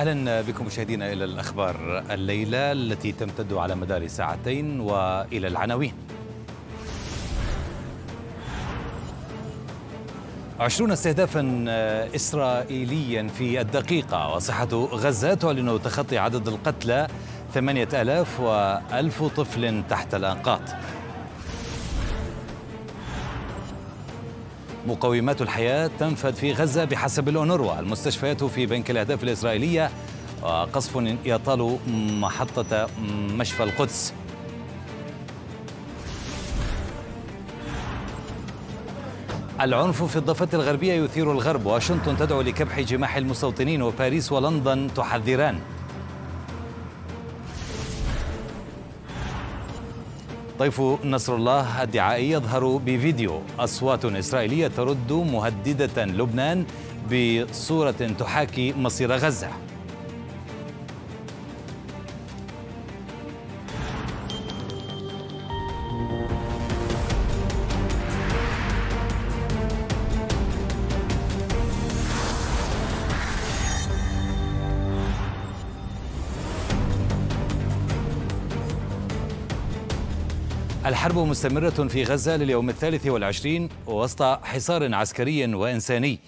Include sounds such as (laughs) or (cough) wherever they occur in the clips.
اهلا بكم مشاهدينا الى الاخبار الليله التي تمتد على مدار ساعتين والى العناوين. عشرون استهدافا اسرائيليا في الدقيقه وصحه غزه تعلن تخطي عدد القتلى ثمانية ألاف وألف طفل تحت الأنقاض مقومات الحياة تنفذ في غزة بحسب الأونروا المستشفيات في بنك الأهداف الإسرائيلية وقصف يطال محطة مشفى القدس العنف في الضفة الغربية يثير الغرب واشنطن تدعو لكبح جماح المستوطنين وباريس ولندن تحذران ضيف نصر الله الدعائي يظهر بفيديو أصوات إسرائيلية ترد مهددة لبنان بصورة تحاكي مصير غزة الحرب مستمرة في غزة لليوم الثالث والعشرين وسط حصار عسكري وإنساني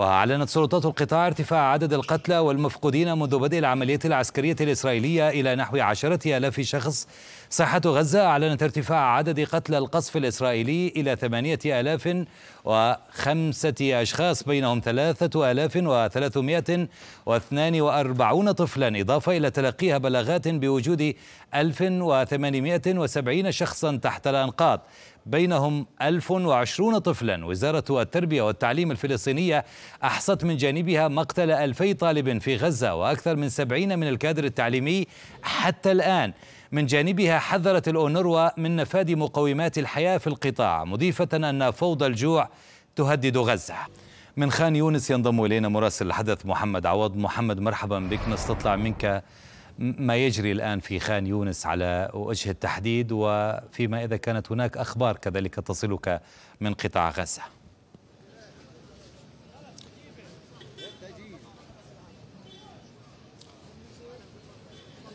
وأعلنت سلطات القطاع ارتفاع عدد القتلى والمفقودين منذ بدء العملية العسكرية الإسرائيلية إلى نحو عشرة ألاف شخص صحة غزة أعلنت ارتفاع عدد قتلى القصف الإسرائيلي إلى ثمانية آلاف وخمسة أشخاص بينهم ثلاثة آلاف وثلاثمائة واثنان وأربعون طفلا إضافة إلى تلقيها بلاغات بوجود ألف وثمانمائة وسبعين شخصا تحت الأنقاض بينهم 1020 طفلا وزارة التربية والتعليم الفلسطينية أحصت من جانبها مقتل 2000 طالب في غزة وأكثر من 70 من الكادر التعليمي حتى الآن من جانبها حذرت الأونروا من نفاد مقومات الحياة في القطاع مضيفة أن فوضى الجوع تهدد غزة من خان يونس ينضم إلينا مراسل الحدث محمد عوض محمد مرحبا بك نستطلع منك ما يجري الآن في خان يونس على وجه التحديد وفيما إذا كانت هناك أخبار كذلك تصلك من قطاع غزة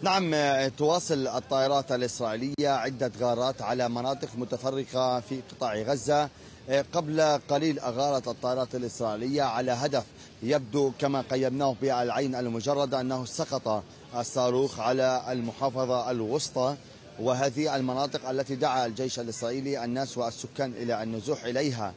نعم تواصل الطائرات الإسرائيلية عدة غارات على مناطق متفرقة في قطاع غزة قبل قليل أغارت الطائرات الإسرائيلية على هدف يبدو كما قيمناه بالعين المجردة أنه سقط الصاروخ على المحافظة الوسطى وهذه المناطق التي دعا الجيش الإسرائيلي الناس والسكان إلى النزوح إليها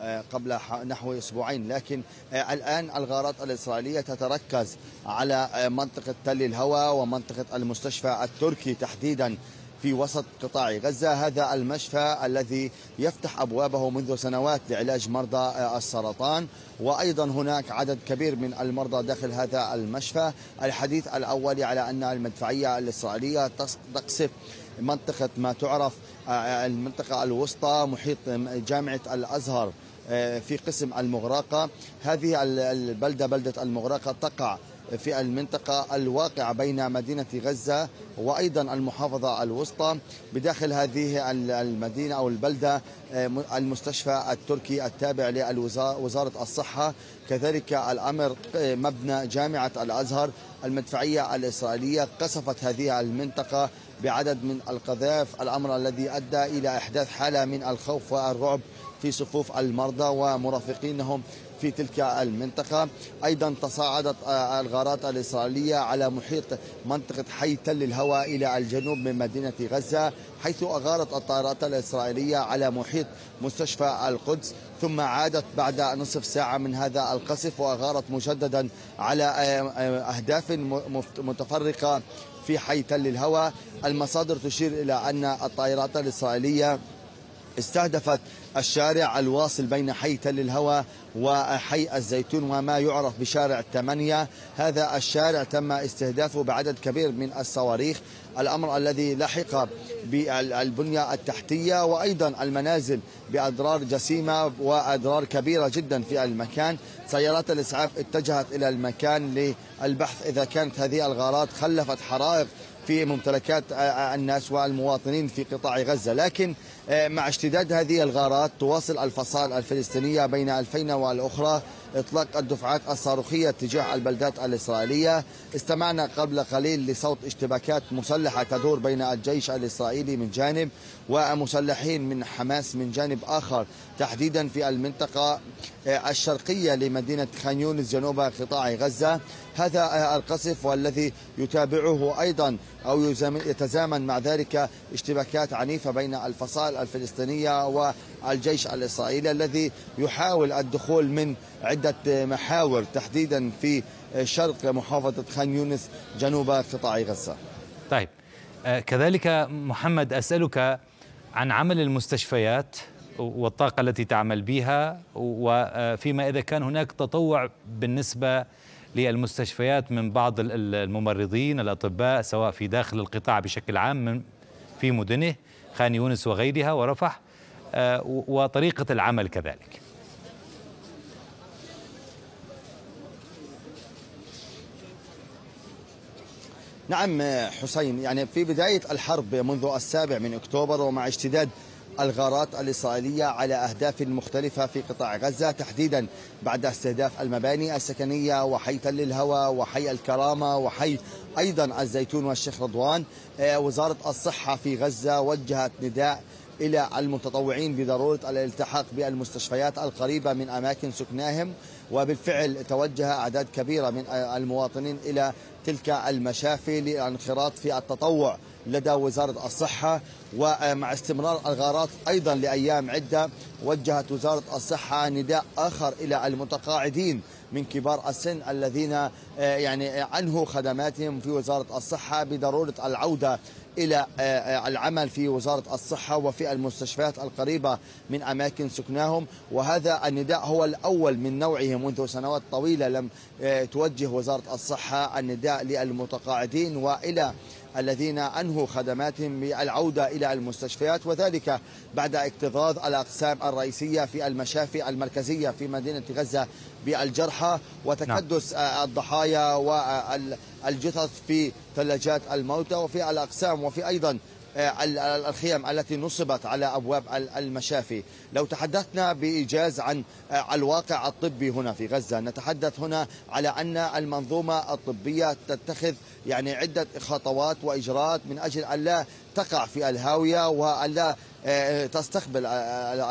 آه، قبل نحو اسبوعين لكن آه، الان الغارات الاسرائيليه تتركز على آه، منطقه تل الهوى ومنطقه المستشفى التركي تحديدا في وسط قطاع غزة هذا المشفى الذي يفتح أبوابه منذ سنوات لعلاج مرضى السرطان وأيضا هناك عدد كبير من المرضى داخل هذا المشفى الحديث الأولي على أن المدفعية الإسرائيلية تقصف منطقة ما تعرف آه، آه، المنطقة الوسطى محيط جامعة الأزهر آه، في قسم المغرقة هذه البلدة بلدة المغرقة تقع في المنطقة الواقعة بين مدينة غزة وأيضا المحافظة الوسطى بداخل هذه المدينة أو البلدة آه، المستشفى التركي التابع لوزارة الصحة كذلك الأمر آه، مبنى جامعة الأزهر المدفعية الإسرائيلية قصفت هذه المنطقة بعدد من القذائف الأمر الذي أدى إلى إحداث حالة من الخوف والرعب في صفوف المرضى ومرافقينهم في تلك المنطقة أيضا تصاعدت آه، الغارات الإسرائيلية على محيط منطقة حي تل الهوى إلى الجنوب من مدينة غزة حيث أغارت الطائرات الإسرائيلية على محيط مستشفى القدس ثم عادت بعد نصف ساعة من هذا القصف وأغارت مجددا على آه، آه، أهداف متفرقة في حي تل الهوى المصادر تشير إلى أن الطائرات الإسرائيلية استهدفت الشارع الواصل بين حي تل الهوى وحي الزيتون وما يعرف بشارع الثمانية هذا الشارع تم استهدافه بعدد كبير من الصواريخ الأمر الذي لحق بالبنية التحتية وأيضا المنازل بأضرار جسيمة وأضرار كبيرة جدا في المكان سيارات الإسعاف اتجهت إلى المكان للبحث إذا كانت هذه الغارات خلفت حرائق في ممتلكات الناس والمواطنين في قطاع غزة لكن مع اشتداد هذه الغارات تواصل الفصائل الفلسطينية بين ألفين والأخرى إطلاق الدفعات الصاروخية تجاه البلدات الإسرائيلية استمعنا قبل قليل لصوت اشتباكات مسلحة تدور بين الجيش الإسرائيلي من جانب ومسلحين من حماس من جانب آخر تحديدا في المنطقة الشرقية لمدينة خانيونز جنوب قطاع غزة هذا القصف والذي يتابعه أيضا أو يتزامن مع ذلك اشتباكات عنيفة بين الفصائل الفلسطينية والجيش الإسرائيلي الذي يحاول الدخول من عدة محاور تحديدا في شرق محافظة خان يونس جنوب قطاع غزة طيب آه، كذلك محمد أسألك عن عمل المستشفيات والطاقة التي تعمل بها وفيما آه، إذا كان هناك تطوع بالنسبة للمستشفيات من بعض الممرضين الأطباء سواء في داخل القطاع بشكل عام في مدنه خان يونس وغيرها ورفح آه، وطريقة العمل كذلك نعم آه، حسين يعني في بداية الحرب منذ السابع من أكتوبر ومع اشتداد الغارات الإسرائيلية على أهداف مختلفة في قطاع غزة تحديدا بعد استهداف المباني السكنية وحي تل الهوى وحي الكرامة وحي أيضا الزيتون والشيخ رضوان آه، وزارة الصحة في غزة وجهت نداء إلى المتطوعين بضرورة الالتحاق بالمستشفيات القريبة من أماكن سكناهم وبالفعل توجه أعداد كبيرة من المواطنين إلى تلك المشافي للانخراط في التطوع لدى وزارة الصحة ومع استمرار الغارات أيضا لأيام عدة وجهت وزارة الصحة نداء آخر إلى المتقاعدين من كبار السن الذين آه، يعني آه، عنه خدماتهم في وزارة الصحة بضرورة العودة إلى آه، العمل في وزارة الصحة وفي المستشفيات القريبة من أماكن سكناهم وهذا النداء هو الأول من نوعه منذ سنوات طويلة لم توجه وزارة الصحة النداء للمتقاعدين وإلى الذين أنهوا خدماتهم بالعودة إلى المستشفيات وذلك بعد اكتظاظ الأقسام الرئيسية في المشافي المركزية في مدينة غزة بالجرحى وتكدس نعم. آه، الضحايا والجثث في ثلاجات الموتى وفي الأقسام وفي أيضا آه، الخيام التي نصبت على أبواب المشافي لو تحدثنا بإيجاز عن آه، الواقع الطبي هنا في غزة نتحدث هنا على أن المنظومة الطبية تتخذ يعني عدة خطوات وإجراءات من أجل ألا تقع في الهاوية وألا آه، تستقبل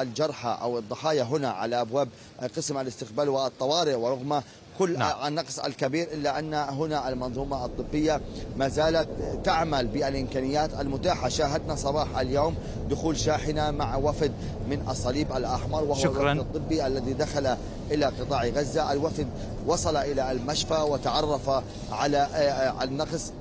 الجرحى أو الضحايا هنا على أبواب قسم الاستقبال والطوارئ ورغم كل نعم. النقص الكبير إلا أن هنا المنظومة الطبية ما زالت تعمل بالإمكانيات المتاحة شاهدنا صباح اليوم دخول شاحنة مع وفد من الصليب الأحمر وهو شكرا. الوفد الطبي الذي دخل إلى قطاع غزة الوفد وصل إلى المشفى وتعرف على آه، آه، النقص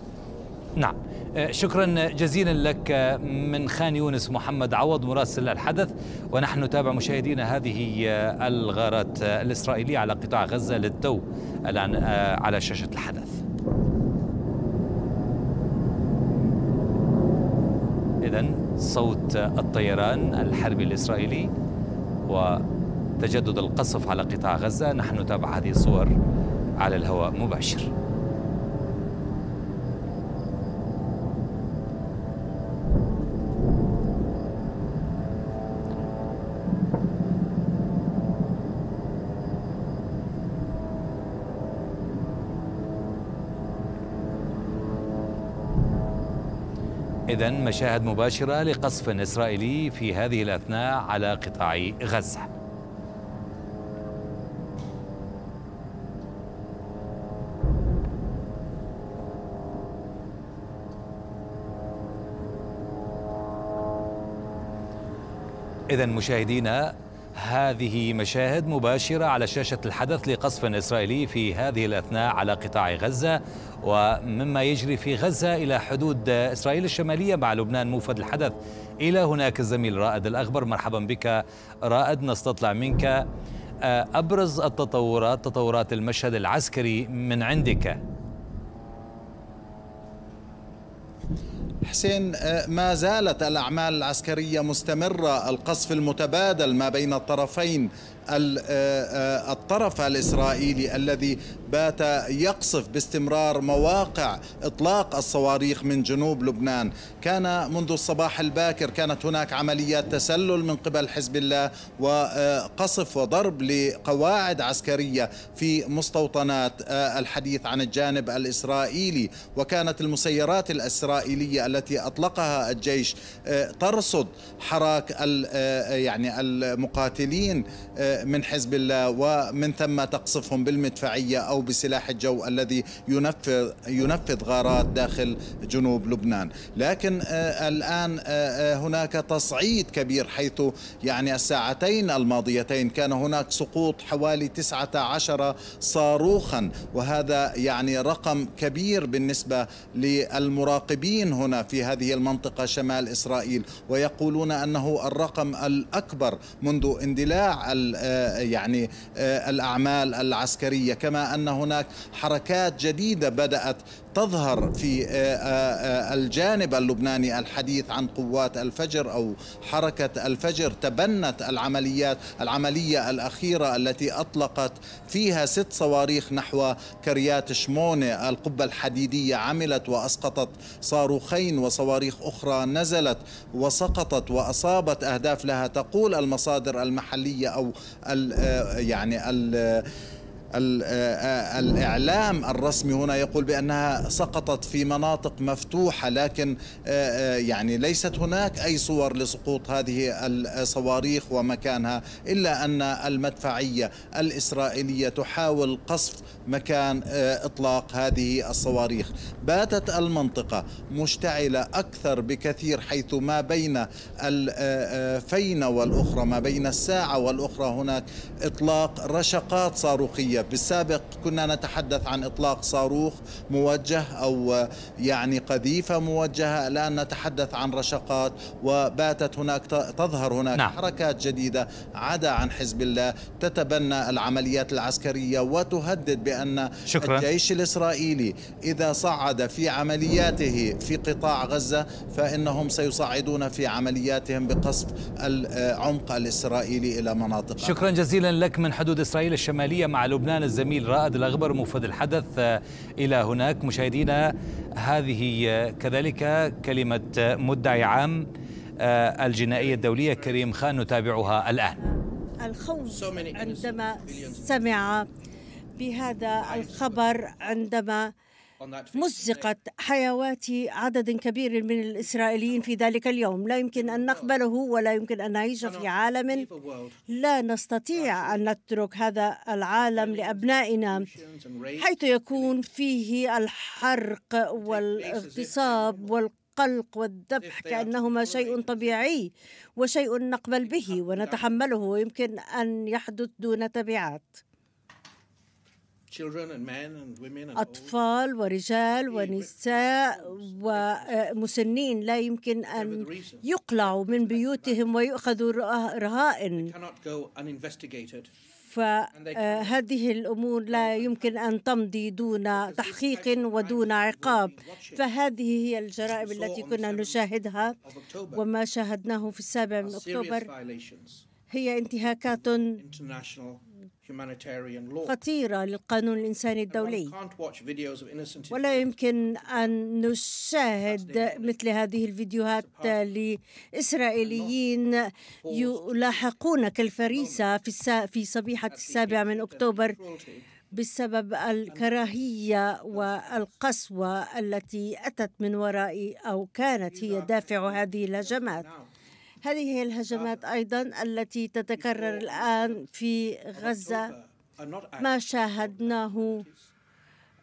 نعم أه، شكرا جزيلا لك أه، من خان يونس محمد عوض مراسل الحدث ونحن نتابع مشاهدينا هذه أه، الغارات الإسرائيلية على قطاع غزة للتو الآن على شاشة الحدث إذا صوت الطيران الحربي الإسرائيلي وتجدد القصف على قطاع غزة نحن نتابع هذه الصور على الهواء مباشر إذا مشاهد مباشرة لقصف إسرائيلي في هذه الأثناء على قطاع غزة إذا مشاهدينا هذه مشاهد مباشرة على شاشة الحدث لقصف إسرائيلي في هذه الأثناء على قطاع غزة ومما يجري في غزة إلى حدود إسرائيل الشمالية مع لبنان موفد الحدث إلى هناك الزميل رائد الأخبر مرحبا بك رائد نستطلع منك آه، أبرز التطورات تطورات المشهد العسكري من عندك حسين آه، ما زالت الأعمال العسكرية مستمرة القصف المتبادل ما بين الطرفين آه، آه، الطرف الإسرائيلي الذي بات يقصف باستمرار مواقع إطلاق الصواريخ من جنوب لبنان كان منذ الصباح الباكر كانت هناك عمليات تسلل من قبل حزب الله وقصف آه، وضرب لقواعد عسكرية في مستوطنات الحديث عن الجانب الإسرائيلي وكانت المسيرات الإسرائيلية التي أطلقها الجيش ترصد حراك يعني المقاتلين من حزب الله ومن ثم تقصفهم بالمدفعية أو بسلاح الجو الذي ينفذ, ينفذ غارات داخل جنوب لبنان لكن آه، الآن آه، آه، هناك تصعيد كبير حيث يعني الساعتين الماضيتين كان هناك سقوط حوالي 19 صاروخا وهذا يعني رقم كبير بالنسبة للمراقبين هنا في هذه المنطقة شمال إسرائيل ويقولون أنه الرقم الأكبر منذ اندلاع ال آه، يعني آه، الأعمال العسكرية كما أن هناك حركات جديدة بدأت تظهر في آه، آه، آه، الجانب اللبناني الحديث عن قوات الفجر أو حركة الفجر تبنت العمليات العملية الأخيرة التي أطلقت فيها ست صواريخ نحو كريات شمونة القبة الحديدية عملت وأسقطت صاروخين وصواريخ أخرى نزلت وسقطت وأصابت أهداف لها تقول المصادر المحلية أو ال يعني ال الإعلام الرسمي هنا يقول بأنها سقطت في مناطق مفتوحة لكن يعني ليست هناك أي صور لسقوط هذه الصواريخ ومكانها إلا أن المدفعية الإسرائيلية تحاول قصف مكان آه، إطلاق هذه الصواريخ باتت المنطقة مشتعلة أكثر بكثير حيث ما بين الفينة آه، آه، والأخرى ما بين الساعة والأخرى هناك إطلاق رشقات صاروخية بالسابق كنا نتحدث عن إطلاق صاروخ موجه أو يعني قذيفة موجهة الآن نتحدث عن رشقات وباتت هناك تظهر هناك نعم. حركات جديدة عدا عن حزب الله تتبنى العمليات العسكرية وتهدد بأ بأن شكرا. الجيش الإسرائيلي إذا صعد في عملياته في قطاع غزة فإنهم سيصعدون في عملياتهم بقصف العمق الإسرائيلي إلى مناطق شكرا جزيلا لك من حدود إسرائيل الشمالية مع لبنان الزميل رائد الأغبر موفد الحدث آه، إلى هناك مشاهدينا هذه آه، كذلك كلمة آه، مدعي عام الجنائية الدولية كريم خان نتابعها الآن الخوف عندما سمع بهذا الخبر عندما مزقت حيوات عدد كبير من الإسرائيليين في ذلك اليوم لا يمكن أن نقبله ولا يمكن أن نعيش في عالم لا نستطيع أن نترك هذا العالم لأبنائنا حيث يكون فيه الحرق والاغتصاب والقلق والذبح كأنهما شيء طبيعي وشيء نقبل به ونتحمله ويمكن أن يحدث دون تبعات أطفال ورجال ونساء ومسنين آه، لا يمكن أن يقلعوا من بيوتهم ويؤخذوا رهائن فهذه آه، الامور لا يمكن ان تمضي دون تحقيق ودون عقاب فهذه هي الجرائم التي كنا نشاهدها وما شاهدناه في السابع من اكتوبر هي انتهاكات خطيرة للقانون الإنساني الدولي ولا يمكن أن نشاهد مثل هذه الفيديوهات لإسرائيليين يلاحقون كالفريسة في صبيحة السابع من أكتوبر بسبب الكراهية والقسوة التي أتت من وراء أو كانت هي دافع هذه الهجمات هذه هي الهجمات آه. أيضا التي تتكرر الآن في غزة ما شاهدناه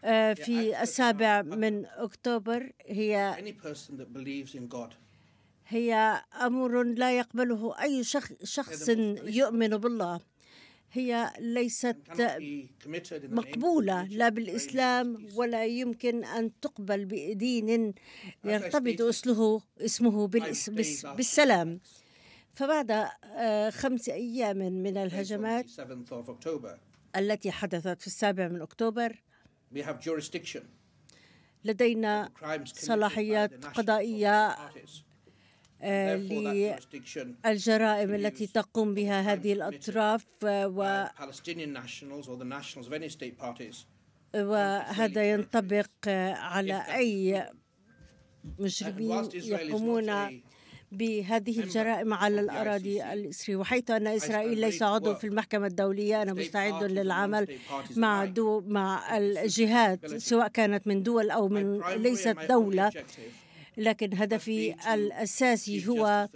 آه، في السابع من أكتوبر هي هي أمر لا يقبله أي شخص يؤمن بالله هي ليست مقبولة لا بالإسلام ولا يمكن أن تقبل بدين يرتبط اسمه اسمه بالسلام فبعد آه، خمس أيام من الهجمات التي حدثت في السابع من أكتوبر لدينا صلاحيات قضائية آه، للجرائم التي تقوم بها هذه الأطراف و uh, وهذا ينطبق على أي مجرمين يقومون بهذه الجرائم على الأراضي الإسرائيلية وحيث أن إسرائيل ليس عضو في المحكمة الدولية أنا مستعد للعمل مع دو مع الجهات سواء كانت من دول أو من ليست دولة لكن هدفي الأساسي هو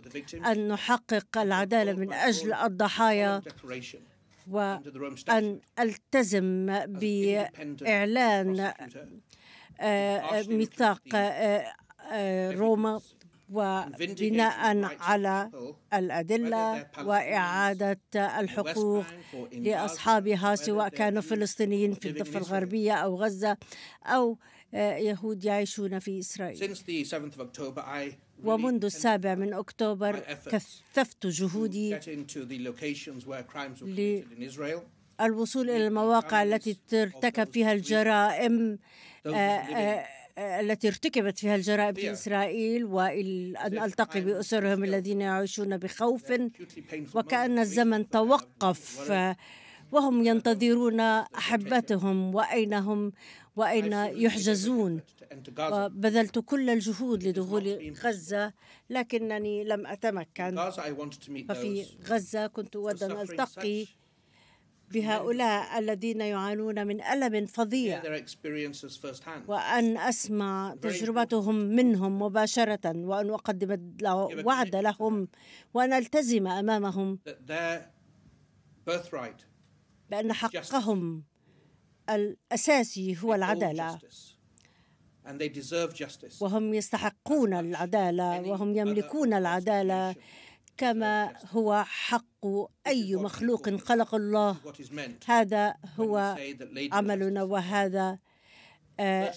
أن نحقق العدالة من أجل الضحايا وأن ألتزم بإعلان آه، ميثاق آه، آه، روما وبناء على الأدلة وإعادة الحقوق لأصحابها سواء كانوا فلسطينيين في الضفة الغربية أو غزة أو آه، يهود يعيشون في إسرائيل ومنذ السابع من أكتوبر كثفت جهودي الوصول إلى المواقع التي ترتكب فيها الجرائم آه، آه، التي ارتكبت فيها الجرائم في إسرائيل وأن ألتقي بأسرهم الذين يعيشون بخوف وكأن الزمن توقف وهم ينتظرون أحبتهم وأين هم وأين يحجزون وبذلت كل الجهود لدخول غزة لكنني لم أتمكن ففي غزة كنت أود أن ألتقي بهؤلاء الذين يعانون من ألم فظيع وأن أسمع تجربتهم منهم مباشرة وأن أقدم وعد لهم وأن ألتزم أمامهم بأن حقهم الأساسي هو العدالة وهم يستحقون العدالة وهم يملكون العدالة كما هو حق أي مخلوق خلق الله هذا هو عملنا وهذا آه،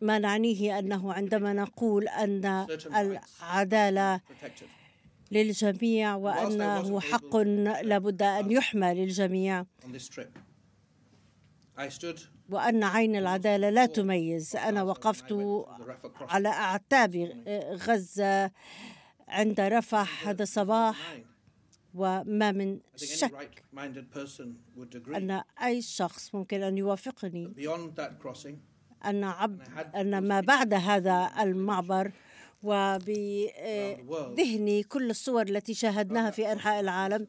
ما نعنيه أنه عندما نقول أن العدالة للجميع وأنه حق لابد أن يحمى للجميع وأن عين العدالة لا تميز أنا وقفت على أعتاب آه، غزة عند رفح هذا الصباح وما من شك أن أي شخص ممكن أن يوافقني أن عبد أن ما بعد هذا المعبر وبذهني آه، كل الصور التي شاهدناها في أنحاء العالم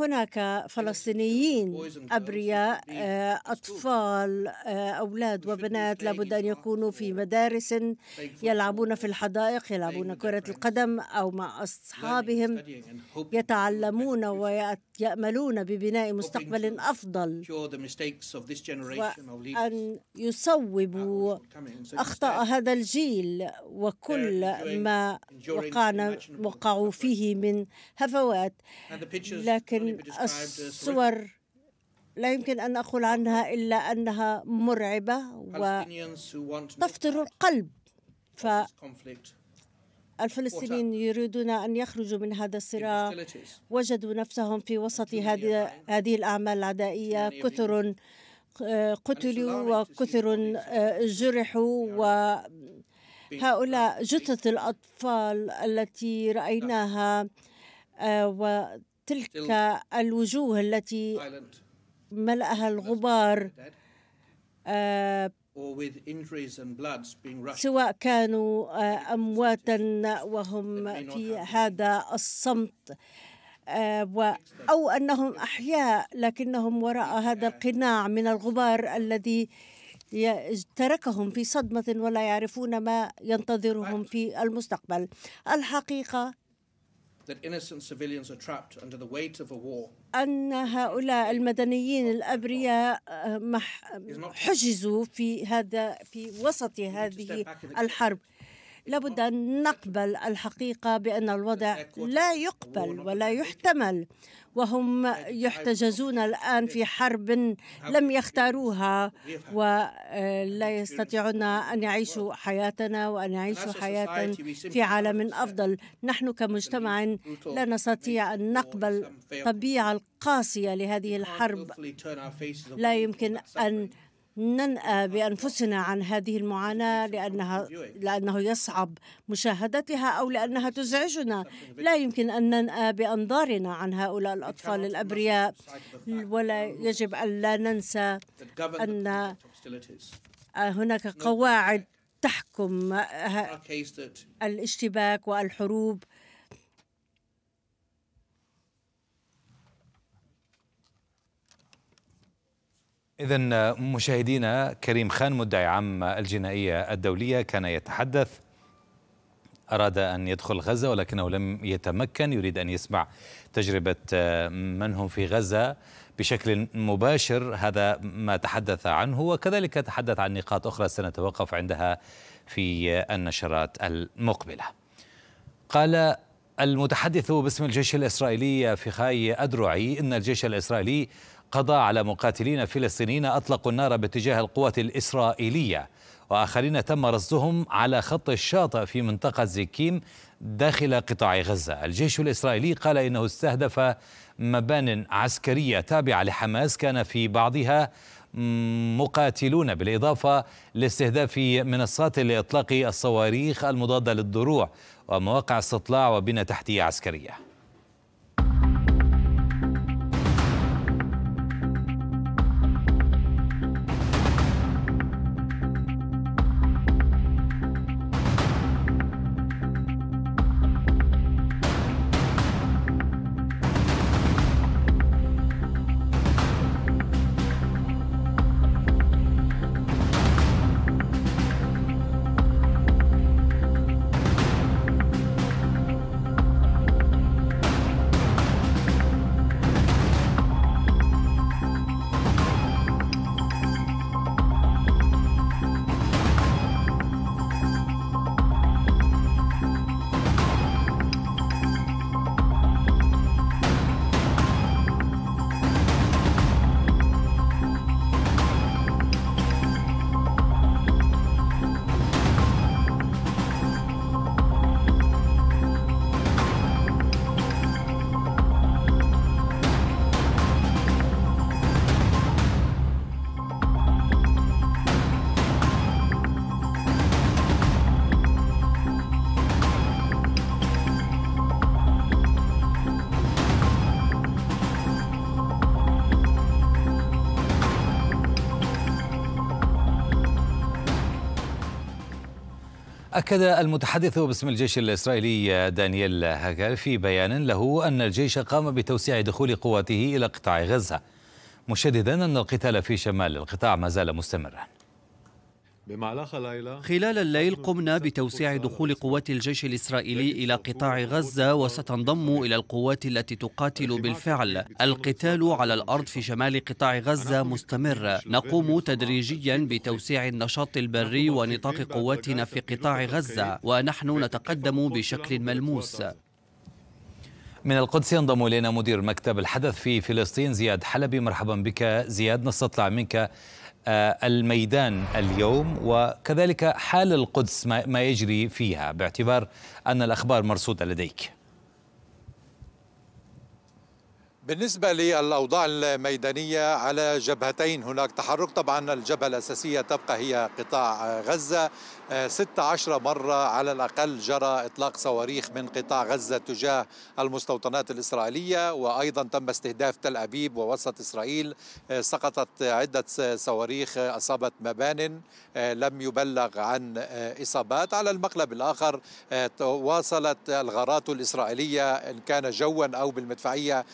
هناك فلسطينيين أبرياء آه، أطفال آه، أولاد وبنات لابد أن يكونوا في مدارس يلعبون في الحدائق يلعبون كرة القدم أو مع أصحابهم يتعلمون ويأملون ببناء مستقبل أفضل وأن يصوبوا أخطاء هذا الجيل وكل ما وقعنا وقعوا فيه من هفوات لكن يعني الصور لا يمكن أن أقول عنها إلا أنها مرعبة وتفطر القلب فالفلسطينيين يريدون أن يخرجوا من هذا الصراع وجدوا نفسهم في وسط هذه هذه الأعمال العدائية كثر قتلوا وكثر آه، جرحوا و هؤلاء جثث الأطفال التي رأيناها آه، و تلك الوجوه التي ملأها الغبار آه، سواء كانوا آه، أمواتا وهم في هذا الصمت آه، أو أنهم أحياء لكنهم وراء هذا القناع من الغبار الذي تركهم في صدمة ولا يعرفون ما ينتظرهم في المستقبل الحقيقة أن هؤلاء المدنيين الأبرياء آه، حجزوا في هذا في وسط هذه الحرب لابد أن نقبل الحقيقة بأن الوضع لا يقبل ولا يحتمل وهم يحتجزون الآن في حرب لم يختاروها ولا آه، يستطيعون أن يعيشوا حياتنا وأن يعيشوا حياة في عالم أفضل نحن كمجتمع لا نستطيع أن نقبل الطبيعة القاسية لهذه الحرب لا يمكن أن ننأى بأنفسنا عن هذه المعاناة لأنها لأنه يصعب مشاهدتها أو لأنها تزعجنا لا يمكن أن ننأى بأنظارنا عن هؤلاء الأطفال الأبرياء ولا يجب أن لا ننسى أن هناك قواعد تحكم الاشتباك والحروب إذا مشاهدينا كريم خان مدعي عام الجنائية الدولية كان يتحدث أراد أن يدخل غزة ولكنه لم يتمكن يريد أن يسمع تجربة آه، من هم في غزة بشكل مباشر هذا ما تحدث عنه وكذلك تحدث عن نقاط أخرى سنتوقف عندها في النشرات المقبلة قال المتحدث باسم الجيش الإسرائيلي في خاي أدرعي إن الجيش الإسرائيلي قضى على مقاتلين فلسطينيين أطلقوا النار باتجاه القوات الإسرائيلية وآخرين تم رصدهم على خط الشاطئ في منطقة زكيم داخل قطاع غزة الجيش الإسرائيلي قال إنه استهدف مبان عسكرية تابعة لحماس كان في بعضها مقاتلون بالإضافة لاستهداف منصات لإطلاق الصواريخ المضادة للدروع ومواقع استطلاع وبنى تحتية عسكرية أكد المتحدث باسم الجيش الإسرائيلي دانيال هاجر في بيان له أن الجيش قام بتوسيع دخول قواته إلى قطاع غزة مشددا أن القتال في شمال القطاع ما زال مستمرا خلال الليل قمنا بتوسيع دخول قوات الجيش الإسرائيلي إلى قطاع غزة وستنضم إلى القوات التي تقاتل بالفعل القتال على الأرض في شمال قطاع غزة مستمر نقوم تدريجيا بتوسيع النشاط البري ونطاق قواتنا في قطاع غزة ونحن نتقدم بشكل ملموس من القدس ينضم إلينا مدير مكتب الحدث في فلسطين زياد حلبي مرحبا بك زياد نستطلع منك آه، الميدان اليوم وكذلك حال القدس ما يجري فيها باعتبار أن الأخبار مرصودة لديك بالنسبة للأوضاع الميدانية على جبهتين هناك تحرك طبعا الجبهة الأساسية تبقى هي قطاع غزة 16 مرة على الأقل جرى إطلاق صواريخ من قطاع غزة تجاه المستوطنات الإسرائيلية وأيضا تم استهداف تل أبيب ووسط إسرائيل آه، سقطت عدة صواريخ آه، أصابت مبان آه، لم يبلغ عن إصابات على المقلب الآخر واصلت الغارات الإسرائيلية إن كان جوا أو بالمدفعية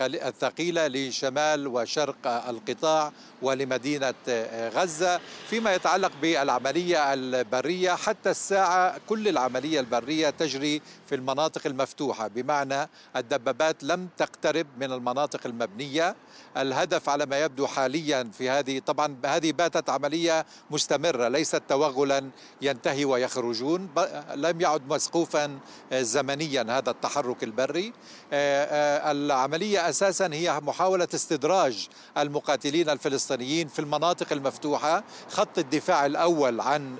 الثقيلة لشمال وشرق القطاع ولمدينة غزة فيما يتعلق بالعملية البرية حتى الساعة كل العملية البرية تجري في المناطق المفتوحة بمعنى الدبابات لم تقترب من المناطق المبنية الهدف على ما يبدو حاليا في هذه طبعا هذه باتت عملية مستمرة ليست توغلا ينتهي ويخرجون لم يعد مسقوفا آه، زمنيا هذا التحرك البري آه، آه، العملية أساسا هي محاولة استدراج المقاتلين الفلسطينيين في المناطق المفتوحة خط الدفاع الأول عن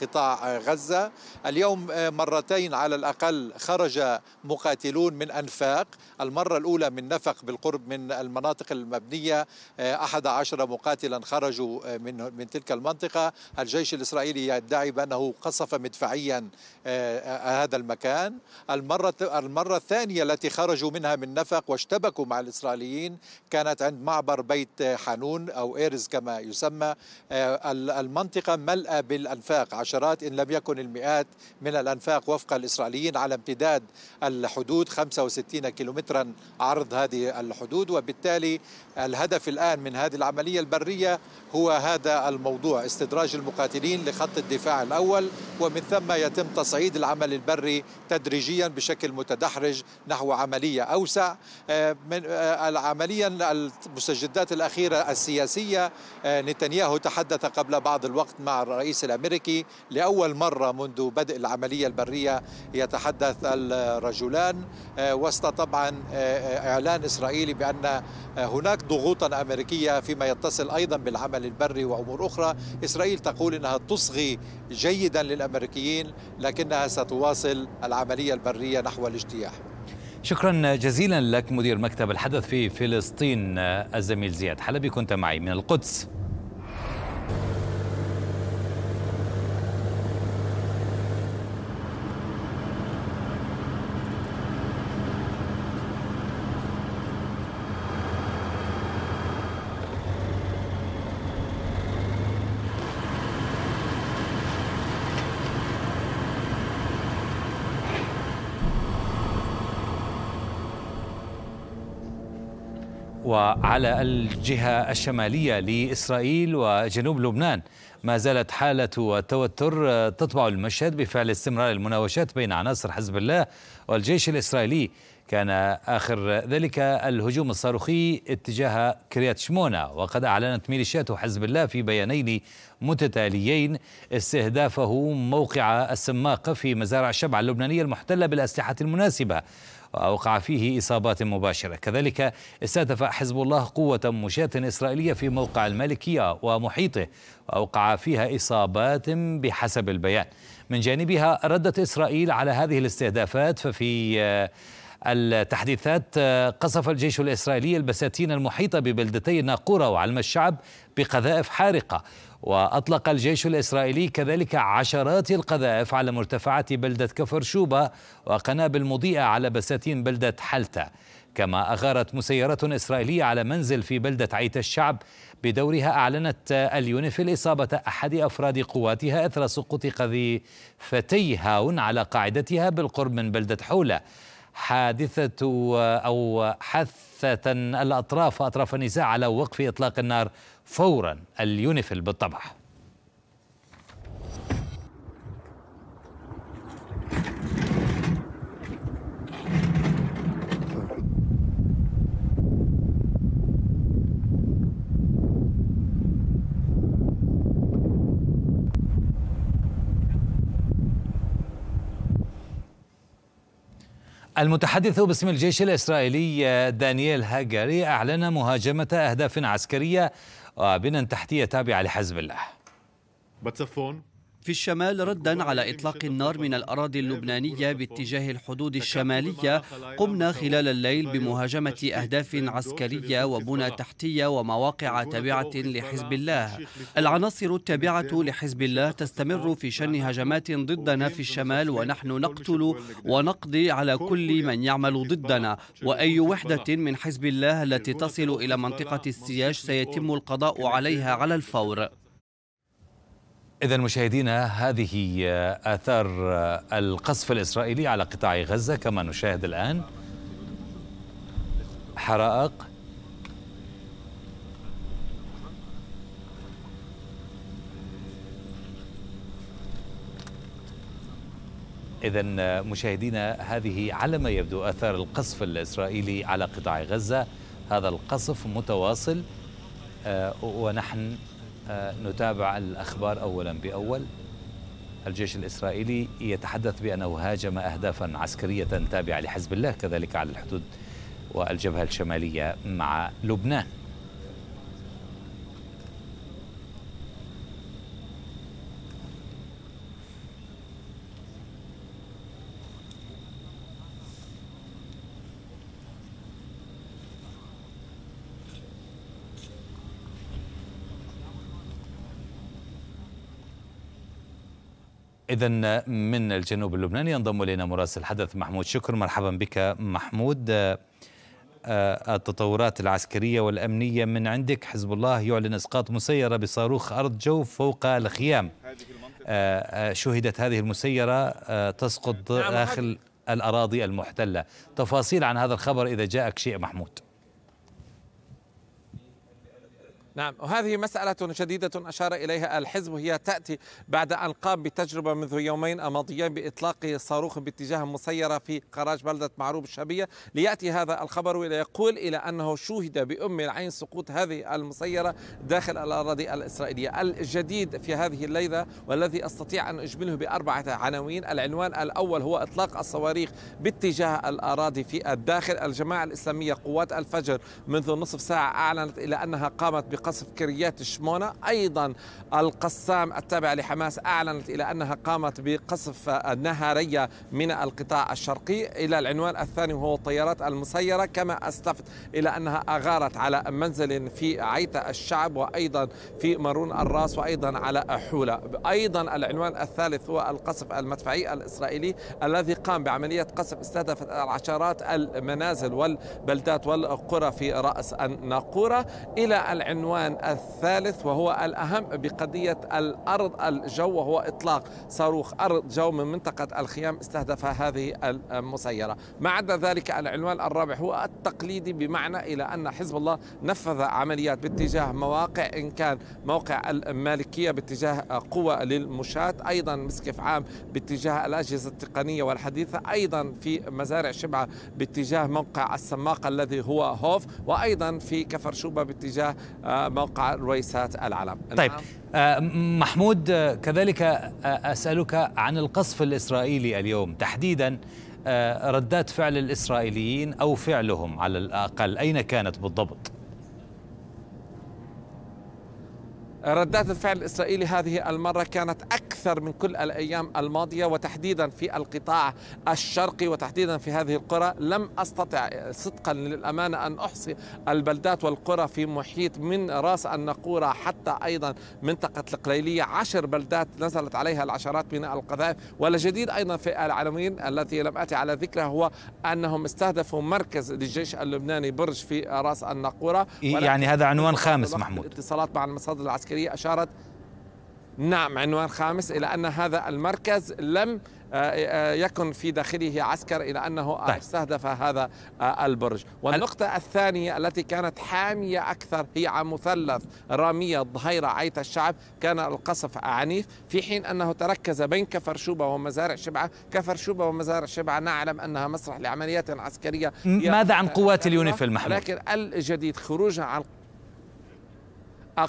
قطاع غزة اليوم آه، مرتين على الأقل خرج مقاتلون من أنفاق المرة الأولى من نفق بالقرب من المناطق المبنية 11 آه، مقاتلا خرجوا آه، من, من تلك المنطقة الجيش الإسرائيلي يدعي بأنه قصف مدفعيا هذا المكان المرة, المرة الثانية التي خرجوا منها من نفق واشتبكوا مع الإسرائيليين كانت عند معبر بيت حانون أو إيرز كما يسمى المنطقة ملأة بالأنفاق عشرات إن لم يكن المئات من الأنفاق وفق الإسرائيليين على امتداد الحدود 65 كيلومترا عرض هذه الحدود وبالتالي الهدف الآن من هذه العملية البرية هو هذا الموضوع استدراج المقاتلين لخط الدفاع الأول ومن ثم يتم تصعيد العمل البري تدريجيا بشكل متدحرج نحو عملية أوسع آه، من آه، عمليا المستجدات الأخيرة السياسية آه، نتنياهو تحدث قبل بعض الوقت مع الرئيس الأمريكي لأول مرة منذ بدء العملية البرية يتحدث الرجلان آه، وسط طبعا آه، آه، إعلان إسرائيلي بأن هناك ضغوطا أمريكية فيما يتصل أيضا بالعمل البري وأمور أخرى إسرائيل تقول أنها تصغي جيدا للأمريكيين لكنها ستواصل العملية البرية نحو الاجتياح شكرا جزيلا لك مدير مكتب الحدث في فلسطين الزميل زياد حلبي كنت معي من القدس وعلى الجهة الشمالية لإسرائيل وجنوب لبنان ما زالت حالة التوتر تطبع المشهد بفعل استمرار المناوشات بين عناصر حزب الله والجيش الإسرائيلي كان آخر ذلك الهجوم الصاروخي اتجاه كريات شمونة وقد أعلنت ميليشيات حزب الله في بيانين متتاليين استهدافه موقع السماقة في مزارع الشبع اللبنانية المحتلة بالأسلحة المناسبة وأوقع فيه إصابات مباشرة كذلك استهدف حزب الله قوة مشاة إسرائيلية في موقع المالكية ومحيطه وأوقع فيها إصابات بحسب البيان من جانبها ردت إسرائيل على هذه الاستهدافات ففي آه، التحديثات آه، قصف الجيش الإسرائيلي البساتين المحيطة ببلدتي ناقورة وعلم الشعب بقذائف حارقة وأطلق الجيش الإسرائيلي كذلك عشرات القذائف على مرتفعات بلدة كفر شوبة وقنابل مضيئة على بساتين بلدة حلتة كما أغارت مسيرات إسرائيلية على منزل في بلدة عيت الشعب بدورها أعلنت اليونيفيل إصابة أحد أفراد قواتها إثر سقوط قذيفتي هاون على قاعدتها بالقرب من بلدة حولة حادثة أو حثة الأطراف وأطراف النزاع على وقف إطلاق النار فورا اليونيفل بالطبع المتحدث باسم الجيش الإسرائيلي دانييل هاجاري أعلن مهاجمة أهداف عسكرية وبنى تحتية تابعة لحزب الله في الشمال ردا على إطلاق النار من الأراضي اللبنانية باتجاه الحدود الشمالية قمنا خلال الليل بمهاجمة أهداف عسكرية وبنى تحتية ومواقع تابعة لحزب الله العناصر التابعة لحزب الله تستمر في شن هجمات ضدنا في الشمال ونحن نقتل ونقضي على كل من يعمل ضدنا وأي وحدة من حزب الله التي تصل إلى منطقة السياج سيتم القضاء عليها على الفور إذا مشاهدينا هذه آثار القصف الإسرائيلي على قطاع غزة كما نشاهد الآن حرائق إذا مشاهدينا هذه على ما يبدو آثار القصف الإسرائيلي على قطاع غزة هذا القصف متواصل آه، ونحن آه، نتابع الأخبار أولا بأول الجيش الإسرائيلي يتحدث بأنه هاجم أهدافا عسكرية تابعة لحزب الله كذلك على الحدود والجبهة الشمالية مع لبنان إذا من الجنوب اللبناني ينضم إلينا مراسل الحدث محمود شكر مرحبا بك محمود آه، آه، التطورات العسكرية والأمنية من عندك حزب الله يعلن إسقاط مسيرة بصاروخ أرض جو فوق الخيام آه، شهدت هذه المسيرة تسقط داخل نعم، الأراضي المحتلة تفاصيل عن هذا الخبر إذا جاءك شيء محمود نعم وهذه مسألة شديدة أشار إليها الحزب هي تأتي بعد أن قام بتجربة منذ يومين ماضيين بإطلاق صاروخ باتجاه مسيرة في قراج بلدة معروب الشعبية ليأتي هذا الخبر ليقول إلى أنه شوهد بأم العين سقوط هذه المسيرة داخل الأراضي الإسرائيلية الجديد في هذه الليلة والذي أستطيع أن أجمله بأربعة عناوين العنوان الأول هو إطلاق الصواريخ باتجاه الأراضي في الداخل الجماعة الإسلامية قوات الفجر منذ نصف ساعة أعلنت إلى أنها قامت قصف كريات الشمونة أيضا القسام التابع لحماس أعلنت إلى أنها قامت بقصف نهارية من القطاع الشرقي إلى العنوان الثاني وهو الطيارات المسيرة كما أسلفت إلى أنها أغارت على منزل في عيتة الشعب وأيضا في مارون الراس وأيضا على حولة أيضا العنوان الثالث هو القصف المدفعي الإسرائيلي الذي قام بعملية قصف استهدفت العشرات المنازل والبلدات والقرى في رأس الناقورة إلى العنوان العنوان الثالث وهو الأهم بقضية الأرض الجو وهو إطلاق صاروخ أرض جو من منطقة الخيام استهدف هذه المسيرة ما عدا ذلك العنوان الرابع هو التقليدي بمعنى إلى أن حزب الله نفذ عمليات باتجاه مواقع إن كان موقع المالكية باتجاه قوة للمشاة أيضا مسكف عام باتجاه الأجهزة التقنية والحديثة أيضا في مزارع شبعة باتجاه موقع السماقة الذي هو هوف وأيضا في كفر شوبة باتجاه موقع رويسات العلم طيب نعم. آه، محمود آه، كذلك آه، أسألك عن القصف الإسرائيلي اليوم تحديدا ردات فعل الإسرائيليين أو فعلهم على الأقل أين كانت بالضبط؟ ردات الفعل الإسرائيلي هذه المرة كانت أكثر من كل الأيام الماضية وتحديدا في القطاع الشرقي وتحديدا في هذه القرى لم أستطع صدقا للأمانة أن أحصي البلدات والقرى في محيط من رأس النقورة حتى أيضا منطقة القليلية عشر بلدات نزلت عليها العشرات من القذائف والجديد أيضا في العناوين التي لم أتي على ذكرها هو أنهم استهدفوا مركز للجيش اللبناني برج في رأس النقورة يعني هذا عنوان خامس محمود اتصالات مع المصادر العسكرية العسكرية أشارت نعم عنوان خامس إلى أن هذا المركز لم آه، آه، يكن في داخله عسكر إلى أنه طيب. استهدف هذا آه، البرج والنقطة الثانية التي كانت حامية أكثر هي عن مثلث رامية ظهيرة عيت الشعب كان القصف عنيف في حين أنه تركز بين كفر شوبة ومزارع شبعة كفر شوبة ومزارع شبعة نعلم أنها مسرح لعمليات عسكرية ماذا عن قوات اليونيفيل محمود؟ لكن الجديد خروجها عن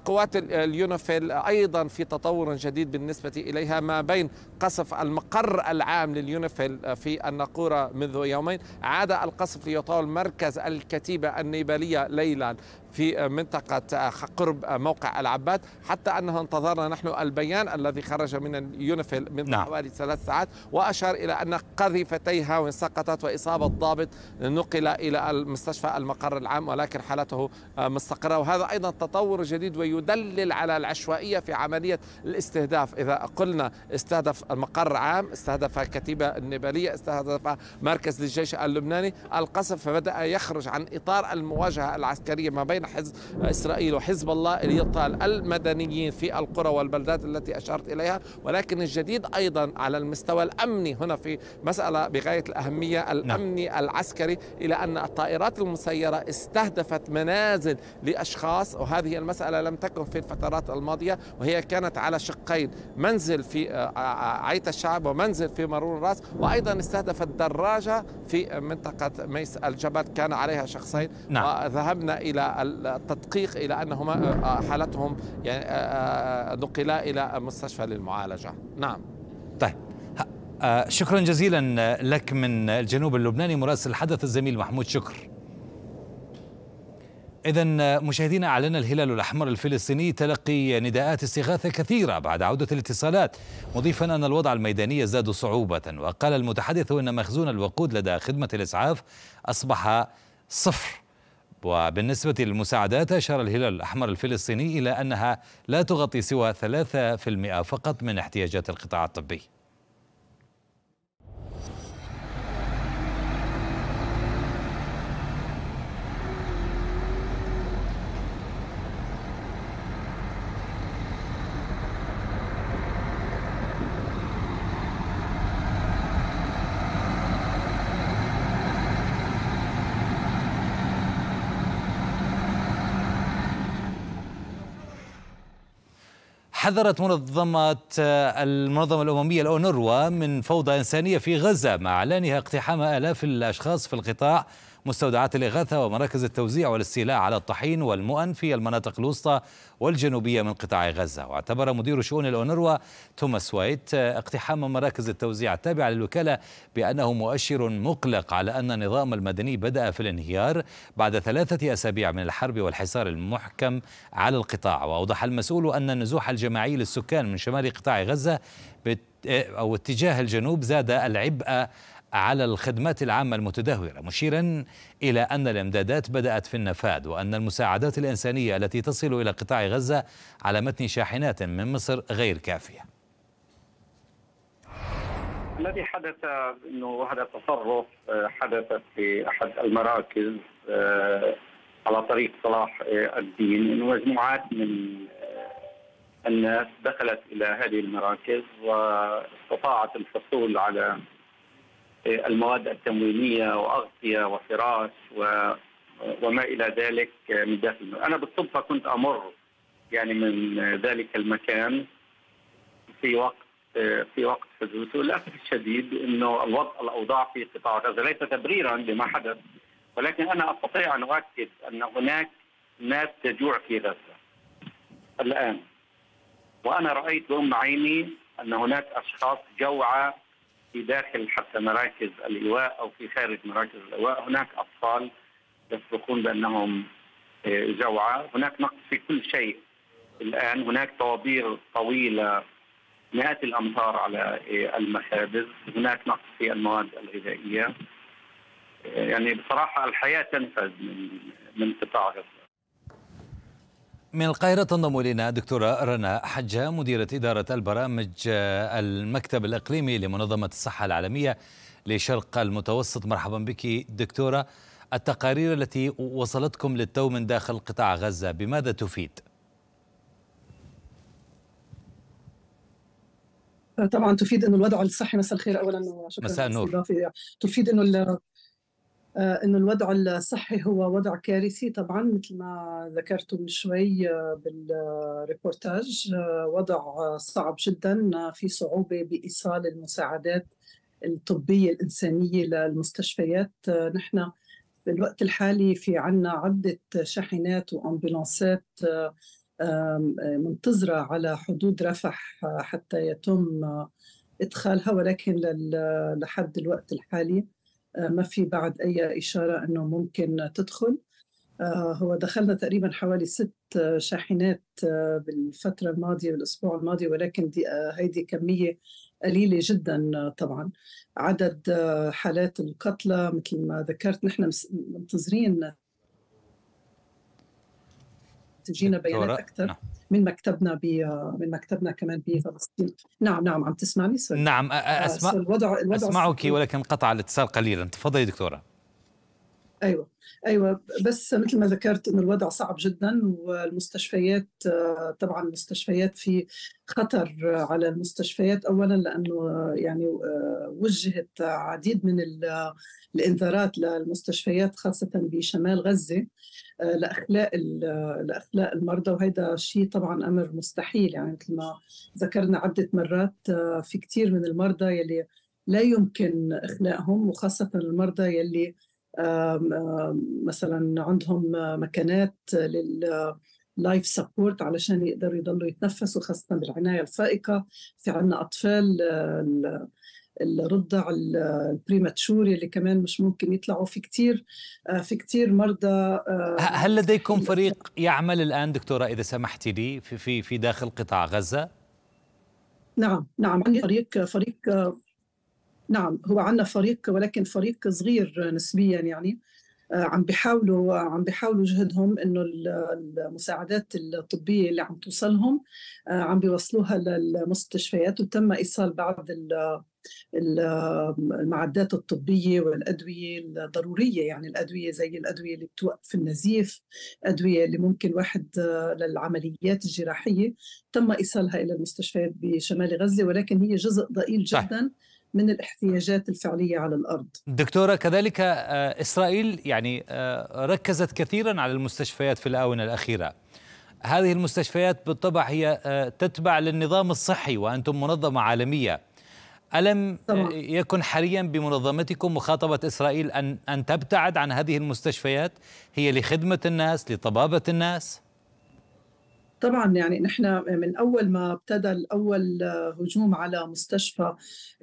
قوات اليونيفيل ايضا في تطور جديد بالنسبه اليها ما بين قصف المقر العام لليونيفيل في الناقوره منذ يومين عاد القصف ليطال مركز الكتيبه النيباليه ليلا في منطقة آه، قرب آه، موقع العباد حتى أنه انتظرنا نحن البيان الذي خرج من اليونيفيل من نعم. حوالي ثلاث ساعات وأشار إلى أن قذيفتيها سقطت وإصابة ضابط نقل إلى المستشفى المقر العام ولكن حالته آه، مستقرة وهذا أيضا تطور جديد ويدلل على العشوائية في عملية الاستهداف إذا قلنا استهدف المقر عام استهدف كتيبة النبالية استهدف مركز للجيش اللبناني القصف فبدأ يخرج عن إطار المواجهة العسكرية ما بين بين حزب إسرائيل وحزب الله ليطال المدنيين في القرى والبلدات التي أشرت إليها ولكن الجديد أيضا على المستوى الأمني هنا في مسألة بغاية الأهمية نعم. الأمني نعم. العسكري إلى أن الطائرات المسيرة استهدفت منازل لأشخاص وهذه المسألة لم تكن في الفترات الماضية وهي كانت على شقين منزل في آه، آه، عيت الشعب ومنزل في مرور الراس وأيضا استهدفت دراجة في منطقة ميس الجبل كان عليها شخصين نعم. وذهبنا إلى التدقيق إلى أنهما آه، آه، حالتهم يعني آه، نقلا إلى مستشفى للمعالجة نعم طيب شكرا جزيلا لك من الجنوب اللبناني مراسل الحدث الزميل محمود شكر إذا مشاهدينا أعلن الهلال الأحمر الفلسطيني تلقي نداءات استغاثة كثيرة بعد عودة الاتصالات مضيفا أن الوضع الميداني يزداد صعوبة وقال المتحدث أن مخزون الوقود لدى خدمة الإسعاف أصبح صفر وبالنسبة للمساعدات أشار الهلال الأحمر الفلسطيني إلى أنها لا تغطي سوى 3% فقط من احتياجات القطاع الطبي حذرت منظمة المنظمة الأممية الأونروا من فوضى إنسانية في غزة مع إعلانها اقتحام آلاف الأشخاص في القطاع مستودعات الإغاثة ومراكز التوزيع والاستيلاء على الطحين والمؤن في المناطق الوسطى والجنوبية من قطاع غزة واعتبر مدير شؤون الأونروا توماس وايت اقتحام مراكز التوزيع التابعة للوكالة بأنه مؤشر مقلق على أن النظام المدني بدأ في الانهيار بعد ثلاثة أسابيع من الحرب والحصار المحكم على القطاع وأوضح المسؤول أن النزوح الجماعي للسكان من شمال قطاع غزة أو اتجاه الجنوب زاد العبء على الخدمات العامة المتدهورة مشيرا إلى أن الإمدادات بدأت في النفاد وأن المساعدات الإنسانية التي تصل إلى قطاع غزة على متن شاحنات من مصر غير كافية الذي حدث انه هذا التصرف آه، حدث في احد المراكز آه، على طريق صلاح آه، الدين انه مجموعات من الناس دخلت الى هذه المراكز واستطاعت الحصول على إيه، المواد التموينيه واغطيه وفراش و وما الى ذلك إيه، من داخل انا بالصدفه كنت امر يعني من ذلك المكان في وقت إيه، في وقت حدوثه للاسف الشديد انه الوضع الاوضاع في قطاع غزه ليس تبريرا لما حدث ولكن انا استطيع ان اؤكد ان هناك ناس تجوع في غزه الان وانا رايت بام عيني ان هناك اشخاص جوعى في داخل حتى مراكز الايواء او في خارج مراكز الايواء هناك اطفال يصرخون بانهم آه، جوعى، هناك نقص في كل شيء الان، هناك طوابير طويله مئات الامتار على آه، المخابز، هناك نقص في المواد الغذائيه. آه، يعني بصراحه الحياه تنفذ من من قطاع غزه. من القاهرة تنضم إلينا دكتورة رنا حجة مديرة إدارة البرامج آه، المكتب الإقليمي لمنظمة الصحة العالمية لشرق المتوسط مرحبا بك دكتورة التقارير التي وصلتكم للتو من داخل قطاع غزة بماذا تفيد؟ طبعا تفيد انه الوضع الصحي مساء الخير اولا وشكرا مساء النور تفيد انه آه، انه الوضع الصحي هو وضع كارثي طبعا مثل ما ذكرتوا من شوي آه، بالريبورتاج آه، وضع صعب جدا في صعوبه بايصال المساعدات الطبيه الانسانيه للمستشفيات نحن بالوقت الحالي في عنا عده شاحنات وامبولانسات منتظره على حدود رفح حتى يتم ادخالها ولكن لحد الوقت الحالي آه، ما في بعد أي إشارة أنه ممكن تدخل آه، هو دخلنا تقريبا حوالي ست شاحنات آه، بالفترة الماضية بالأسبوع الماضي ولكن هيدي كمية قليلة جدا طبعا عدد حالات القتلى مثل ما ذكرت نحن منتظرين تجينا بيانات اكثر نعم. من مكتبنا ب من مكتبنا كمان بفلسطين نعم نعم عم تسمعني سوري نعم آه، اسمع الوضع الوضع اسمعك ولكن قطع الاتصال قليلا تفضلي دكتوره ايوه ايوه بس مثل ما ذكرت ان الوضع صعب جدا والمستشفيات آه، طبعا المستشفيات في خطر على المستشفيات اولا لانه يعني آه، وجهت عديد من آه، الانذارات للمستشفيات خاصه بشمال غزه لاخلاء لاخلاء المرضى وهذا شيء طبعا امر مستحيل يعني مثل ما ذكرنا عده مرات في كثير من المرضى يلي لا يمكن اخلاءهم وخاصه المرضى يلي مثلا عندهم مكانات لل لايف سبورت علشان يقدروا يضلوا يتنفسوا خاصة بالعناية الفائقة في عنا أطفال الرضع البريماتشور اللي كمان مش ممكن يطلعوا في كتير آه، في كتير مرضى هل لديكم فريق يعمل الآن دكتورة إذا سمحتي لي في في في داخل قطاع غزة؟ نعم نعم عندي فريق فريق آه، نعم هو عندنا فريق ولكن فريق صغير نسبيا يعني آه، عم بيحاولوا عم بيحاولوا جهدهم انه المساعدات الطبيه اللي عم توصلهم آه، عم بيوصلوها للمستشفيات وتم ايصال بعض المعدات الطبيه والادويه الضروريه يعني الادويه زي الادويه اللي بتوقف النزيف ادويه اللي ممكن واحد آه، للعمليات الجراحيه تم ايصالها الى المستشفيات بشمال غزه ولكن هي جزء ضئيل جدا صح. من الاحتياجات الفعليه على الارض. دكتوره كذلك آه، اسرائيل يعني آه، ركزت كثيرا على المستشفيات في الاونه الاخيره. هذه المستشفيات بالطبع هي آه، تتبع للنظام الصحي وانتم منظمه عالميه. الم طبعا. يكن حاليا بمنظمتكم مخاطبه اسرائيل ان ان تبتعد عن هذه المستشفيات هي لخدمه الناس لطبابه الناس؟ طبعا يعني نحن من اول ما ابتدى الاول هجوم على مستشفى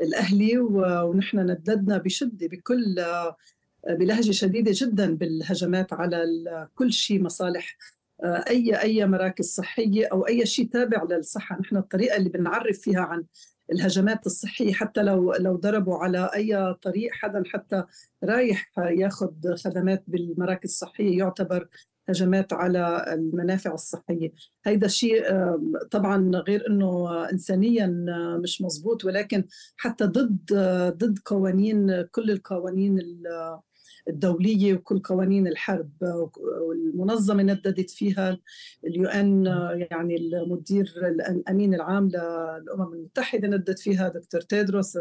الاهلي ونحن نددنا بشده بكل بلهجه شديده جدا بالهجمات على كل شيء مصالح اي اي مراكز صحيه او اي شيء تابع للصحه نحن الطريقه اللي بنعرف فيها عن الهجمات الصحيه حتى لو لو ضربوا على اي طريق حدا حتى رايح ياخذ خدمات بالمراكز الصحيه يعتبر هجمات على المنافع الصحيه هيدا الشيء طبعا غير انه انسانيا آه، مش مزبوط ولكن حتى ضد آه، ضد قوانين كل القوانين الدوليه وكل قوانين الحرب آه، والمنظمه نددت فيها اليو ان يعني المدير الامين العام للامم المتحده ندد فيها دكتور تيدروس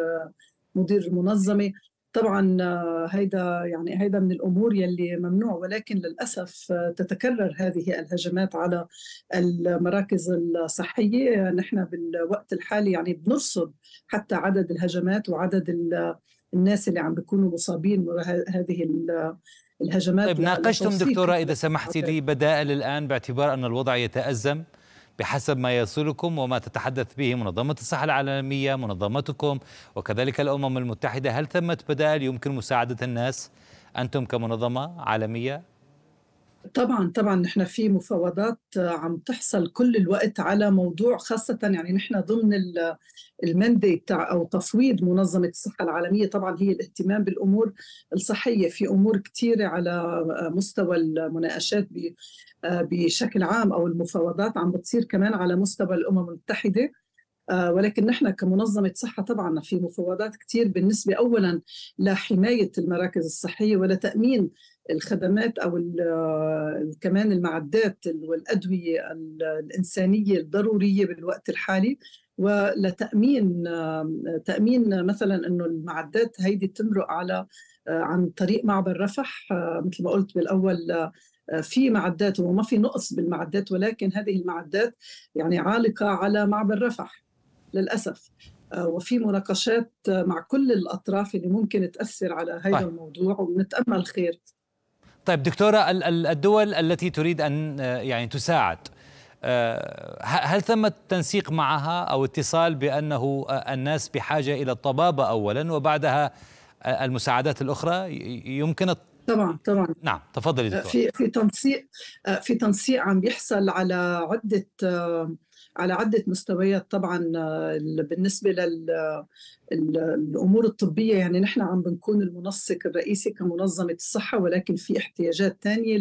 مدير المنظمه طبعا آه، هيدا يعني هيدا من الامور يلي ممنوع ولكن للاسف آه، تتكرر هذه الهجمات على المراكز الصحيه نحن بالوقت الحالي يعني بنرصد حتى عدد الهجمات وعدد الناس اللي عم بيكونوا مصابين هذه الهجمات طيب يعني ناقشتم دكتوره اذا سمحتي لي بدائل الان باعتبار ان الوضع يتازم بحسب ما يصلكم وما تتحدث به منظمة الصحة العالمية منظمتكم وكذلك الأمم المتحدة هل ثمة بدائل يمكن مساعدة الناس أنتم كمنظمة عالمية طبعا طبعا نحن في مفاوضات عم تحصل كل الوقت على موضوع خاصة يعني نحن ضمن المنديت أو تفويض منظمة الصحة العالمية طبعا هي الاهتمام بالأمور الصحية في أمور كثيرة على مستوى المناقشات آه، بشكل عام او المفاوضات عم بتصير كمان على مستوى الامم المتحده آه، ولكن نحن كمنظمة صحة طبعا في مفاوضات كثير بالنسبة أولا لحماية المراكز الصحية ولتأمين الخدمات أو آه، كمان المعدات والأدوية الإنسانية الضرورية بالوقت الحالي ولتأمين تأمين مثلا أنه المعدات هيدي تمرق على عن طريق معبر رفح مثل ما قلت بالأول في معدات وما في نقص بالمعدات ولكن هذه المعدات يعني عالقة على معبر رفح للأسف آه، وفي مناقشات مع كل الأطراف اللي ممكن تأثر على هذا طيب. الموضوع ونتأمل خير طيب دكتورة الدول التي تريد أن آه، يعني تساعد آه، هل ثم تنسيق معها أو اتصال بأنه الناس بحاجة إلى الطبابة أولا وبعدها المساعدات الأخرى يمكن طبعا طبعا نعم تفضلي آه، دكتور في في تنسيق آه، في تنسيق عم بيحصل على عده آه، على عده مستويات طبعا بالنسبه للامور الطبيه يعني نحن عم بنكون المنسق الرئيسي كمنظمه الصحه ولكن في احتياجات ثانيه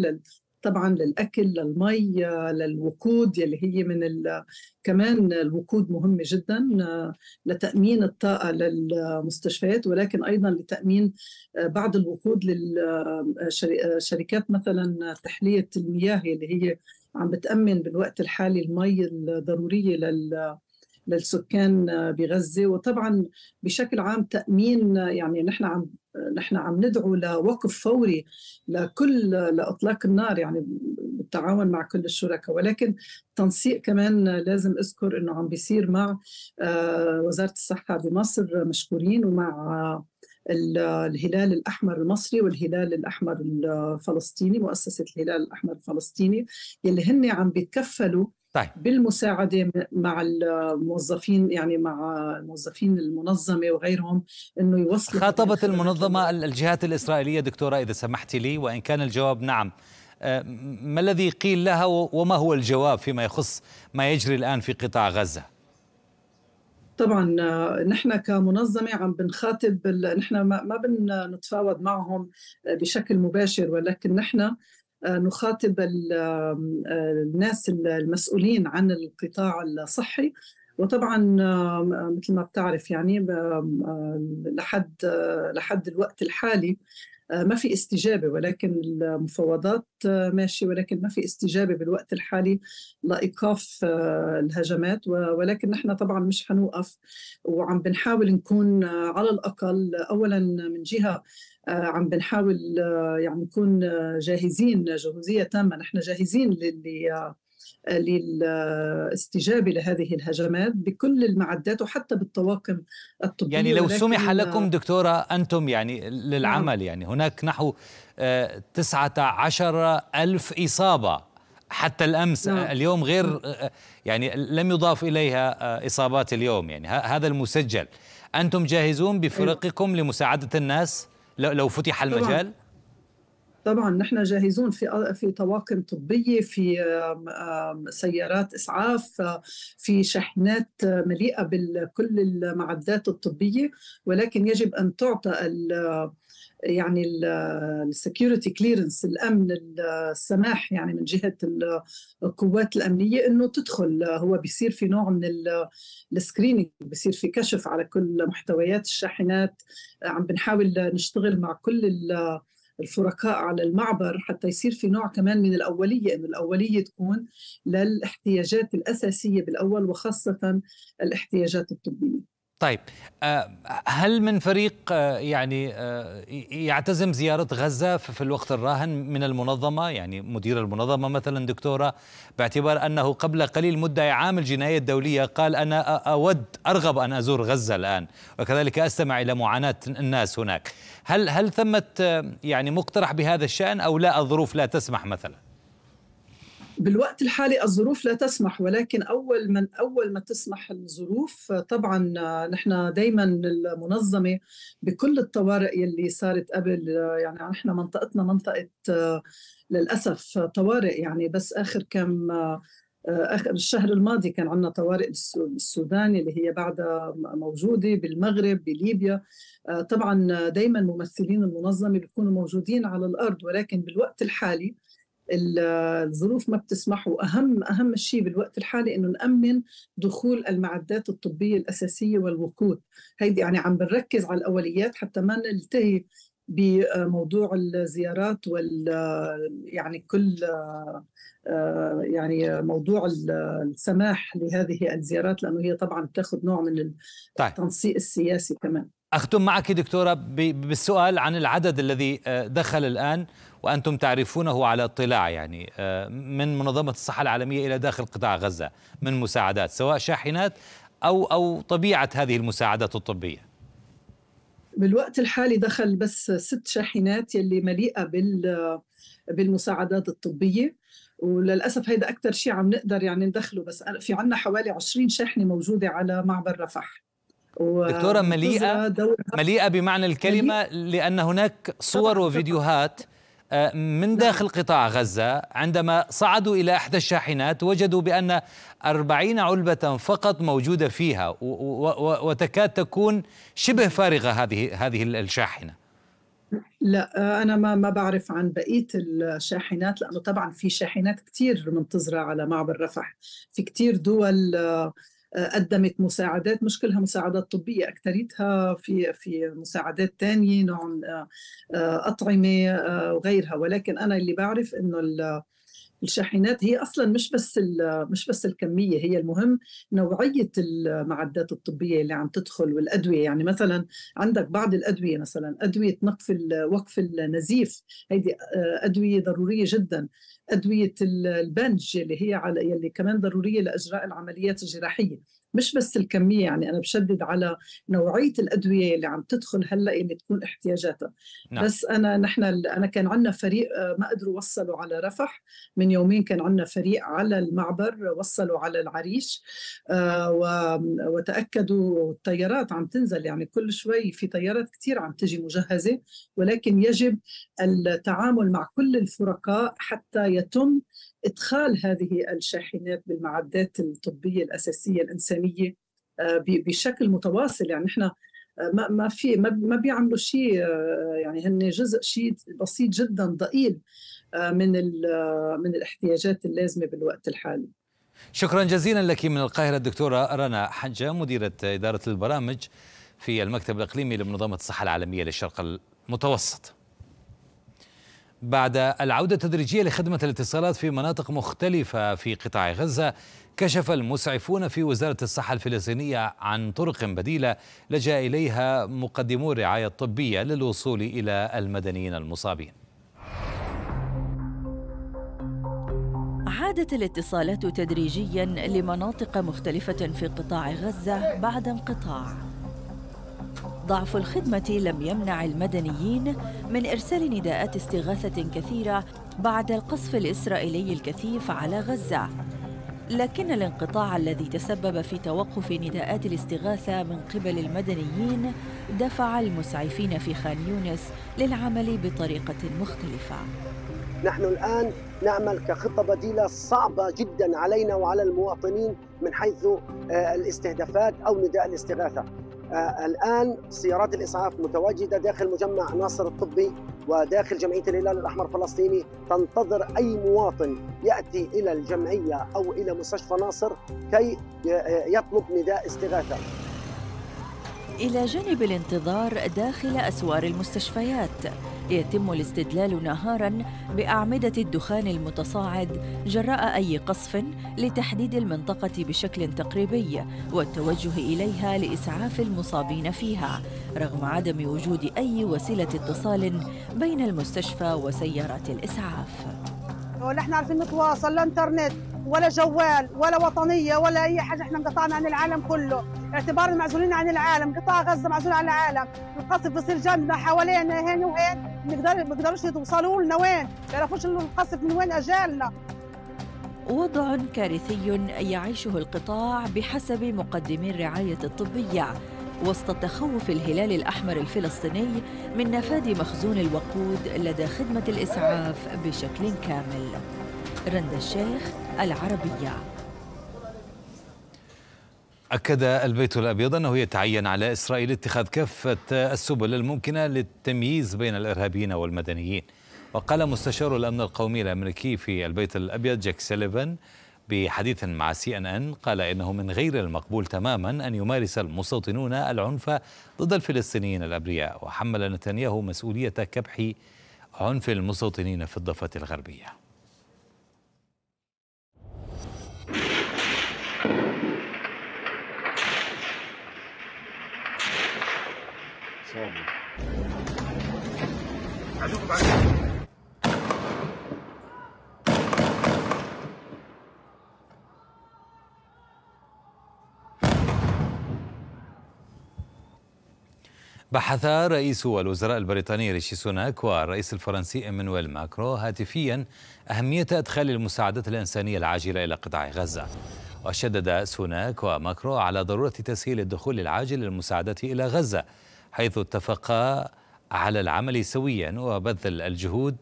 طبعا للاكل للمي للوقود يلي هي من ال... كمان الوقود مهمه جدا آه، لتامين الطاقه للمستشفيات ولكن ايضا لتامين آه، بعض الوقود للشركات آه، مثلا تحليه المياه اللي هي عم بتامن بالوقت الحالي المي الضروريه لل للسكان آه، بغزه وطبعا بشكل عام تامين آه، يعني نحن عم نحن عم ندعو لوقف فوري لكل آه، لاطلاق النار يعني بالتعاون مع كل الشركاء ولكن تنسيق كمان لازم اذكر انه عم بيصير مع وزاره الصحه بمصر مشكورين ومع الهلال الأحمر المصري والهلال الأحمر الفلسطيني مؤسسة الهلال الأحمر الفلسطيني اللي هن عم بيتكفلوا طيب. بالمساعدة مع الموظفين يعني مع موظفين المنظمة وغيرهم أنه يوصلوا خاطبت المنظمة الجهات الإسرائيلية دكتورة إذا سمحت لي وإن كان الجواب نعم آه، ما الذي قيل لها وما هو الجواب فيما يخص ما يجري الآن في قطاع غزة؟ طبعا آه، نحن كمنظمه عم بنخاطب نحن ما بنتفاوض معهم آه، بشكل مباشر ولكن نحن آه، نخاطب الناس المسؤولين عن القطاع الصحي وطبعا مثل ما بتعرف يعني لحد لحد الوقت الحالي آه، ما في استجابة ولكن المفاوضات آه، ماشية ولكن ما في استجابة بالوقت الحالي لإيقاف آه، الهجمات ولكن نحن طبعا مش حنوقف وعم بنحاول نكون على الأقل أولا من جهة عم بنحاول يعني نكون جاهزين جاهزية تامة نحن جاهزين للي للاستجابه لهذه الهجمات بكل المعدات وحتى بالطواقم الطبيه يعني لو سمح لكم دكتوره انتم يعني للعمل نعم. يعني هناك نحو آه، عشر ألف إصابة حتى الأمس آه، نعم. اليوم غير نعم. آه، يعني لم يضاف إليها إصابات اليوم يعني هذا المسجل أنتم جاهزون بفرقكم لمساعدة الناس لو فتح المجال؟ طبعا. طبعا نحن جاهزون في في طواقم طبيه في سيارات اسعاف في شحنات مليئه بكل المعدات الطبيه ولكن يجب ان تعطى يعني السكيورتي كليرنس الامن السماح يعني من جهه القوات الامنيه انه تدخل هو بيصير في نوع من السكريننج بيصير في كشف على كل محتويات الشاحنات عم بنحاول نشتغل مع كل الفرقاء على المعبر حتى يصير في نوع كمان من الأولية أن الأولية تكون للاحتياجات الأساسية بالأول وخاصة الاحتياجات الطبية طيب آه، هل من فريق آه، يعني آه، يعتزم زيارة غزة في الوقت الراهن من المنظمة يعني مدير المنظمة مثلا دكتورة باعتبار أنه قبل قليل مدعي عام الجناية الدولية قال أنا أود أرغب أن أزور غزة الآن وكذلك أستمع إلى معاناة الناس هناك هل هل ثمة يعني مقترح بهذا الشأن أو لا الظروف لا تسمح مثلا بالوقت الحالي الظروف لا تسمح ولكن اول من اول ما تسمح الظروف طبعا آه، نحن دائما المنظمه بكل الطوارئ اللي صارت قبل آه، يعني نحن منطقتنا منطقه آه، للاسف طوارئ يعني بس اخر كم اخر الشهر الماضي كان عندنا طوارئ بالسودان اللي هي بعدها موجوده بالمغرب بليبيا طبعا دائما ممثلين المنظمه بيكونوا موجودين على الارض ولكن بالوقت الحالي الظروف ما بتسمح واهم اهم شيء بالوقت الحالي انه نامن دخول المعدات الطبيه الاساسيه والوقود هيدي يعني عم بنركز على الاوليات حتى ما نلتهي بموضوع الزيارات وال يعني كل يعني موضوع السماح لهذه الزيارات لانه هي طبعا بتاخذ نوع من طيب. التنسيق السياسي كمان أختم معك دكتورة بالسؤال عن العدد الذي آه، دخل الآن وأنتم تعرفونه على اطلاع يعني آه، من منظمة الصحة العالمية إلى داخل قطاع غزة من مساعدات سواء شاحنات أو أو طبيعة هذه المساعدات الطبية بالوقت الحالي دخل بس ست شاحنات يلي مليئة بال آه، بالمساعدات الطبية وللأسف هيدا أكثر شيء عم نقدر يعني ندخله بس في عنا حوالي 20 شاحنة موجودة على معبر رفح دكتورة مليئة مليئة بمعنى الكلمة لأن هناك صور وفيديوهات آه، من نعم. داخل قطاع غزة عندما صعدوا إلى إحدى الشاحنات وجدوا بأن أربعين علبة فقط موجودة فيها وتكاد تكون شبه فارغة هذه هذه الشاحنة لا آه، أنا ما ما بعرف عن بقية الشاحنات لأنه طبعا في شاحنات كثير منتظرة على معبر رفح في كثير دول آه، قدمت مساعدات مش كلها مساعدات طبيه اكثريتها في في مساعدات ثانيه نوع آه، اطعمه آه، وغيرها ولكن انا اللي بعرف انه الشاحنات هي اصلا مش بس مش بس الكميه هي المهم نوعيه المعدات الطبيه اللي عم تدخل والادويه يعني مثلا عندك بعض الادويه مثلا ادويه نقف وقف النزيف هيدي آه، ادويه ضروريه جدا ادويه البنج اللي هي على اللي كمان ضروريه لاجراء العمليات الجراحيه مش بس الكميه يعني انا بشدد على نوعيه الادويه اللي عم تدخل هلا اللي تكون احتياجاتها نعم. بس انا نحن انا كان عندنا فريق آه، ما قدروا وصلوا على رفح من يومين كان عندنا فريق على المعبر وصلوا على العريش آه، وتاكدوا الطيارات عم تنزل يعني كل شوي في طيارات كثير عم تجي مجهزه ولكن يجب التعامل مع كل الفرقاء حتى يتم ادخال هذه الشاحنات بالمعدات الطبيه الاساسيه الانسانيه آه، بشكل متواصل يعني نحن آه، ما ما في ما بيعملوا شيء آه، يعني هن جزء شيء بسيط جدا ضئيل من من الاحتياجات اللازمه بالوقت الحالي شكرا جزيلا لك من القاهره الدكتوره رنا حجه مديره اداره البرامج في المكتب الاقليمي لمنظمه الصحه العالميه للشرق المتوسط بعد العودة التدريجية لخدمة الاتصالات في مناطق مختلفة في قطاع غزة كشف المسعفون في وزارة الصحة الفلسطينية عن طرق بديلة لجأ إليها مقدمو الرعاية الطبية للوصول إلى المدنيين المصابين عادت الاتصالات تدريجيا لمناطق مختلفة في قطاع غزة بعد انقطاع ضعف الخدمة لم يمنع المدنيين من إرسال نداءات استغاثة كثيرة بعد القصف الإسرائيلي الكثيف على غزة لكن الانقطاع الذي تسبب في توقف نداءات الاستغاثة من قبل المدنيين دفع المسعفين في خان يونس للعمل بطريقة مختلفة نحن الآن نعمل كخطة بديلة صعبة جدا علينا وعلى المواطنين من حيث آه، الاستهدافات أو نداء الاستغاثة آه، الان سيارات الاسعاف متواجده داخل مجمع ناصر الطبي وداخل جمعيه الهلال الاحمر الفلسطيني تنتظر اي مواطن ياتي الى الجمعيه او الى مستشفى ناصر كي آه، يطلب نداء استغاثه إلى جانب الانتظار داخل أسوار المستشفيات يتم الاستدلال نهارا بأعمدة الدخان المتصاعد جراء أي قصف لتحديد المنطقة بشكل تقريبي والتوجه إليها لإسعاف المصابين فيها رغم عدم وجود أي وسيلة اتصال بين المستشفى وسيارات الإسعاف ولا احنا عارفين نتواصل لا انترنت ولا جوال ولا وطنيه ولا اي حاجه احنا انقطعنا عن العالم كله اعتبار المعزولين عن العالم قطاع غزه معزول عن العالم القصف بصير جنبنا حوالينا هنا وهين ما بيقدروش يوصلوا لنا وين ما يعرفوش القصف من وين اجالنا وضع كارثي يعيشه القطاع بحسب مقدمي الرعايه الطبيه وسط تخوف الهلال الأحمر الفلسطيني من نفاد مخزون الوقود لدى خدمة الإسعاف بشكل كامل رند الشيخ العربية أكد البيت الأبيض أنه يتعين على إسرائيل اتخاذ كافة السبل الممكنة للتمييز بين الإرهابيين والمدنيين وقال مستشار الأمن القومي الأمريكي في البيت الأبيض جاك سيليفان بحديث مع سي ان ان قال انه من غير المقبول تماما ان يمارس المستوطنون العنف ضد الفلسطينيين الابرياء وحمل نتنياهو مسؤوليه كبح عنف المستوطنين في الضفه الغربيه بحث رئيس الوزراء البريطاني ريشي سوناك والرئيس الفرنسي إيمانويل ماكرو هاتفيا أهمية إدخال المساعدات الإنسانية العاجلة إلى قطاع غزة وشدد سوناك وماكرو على ضرورة تسهيل الدخول العاجل للمساعدات إلى غزة حيث اتفقا على العمل سويا وبذل الجهود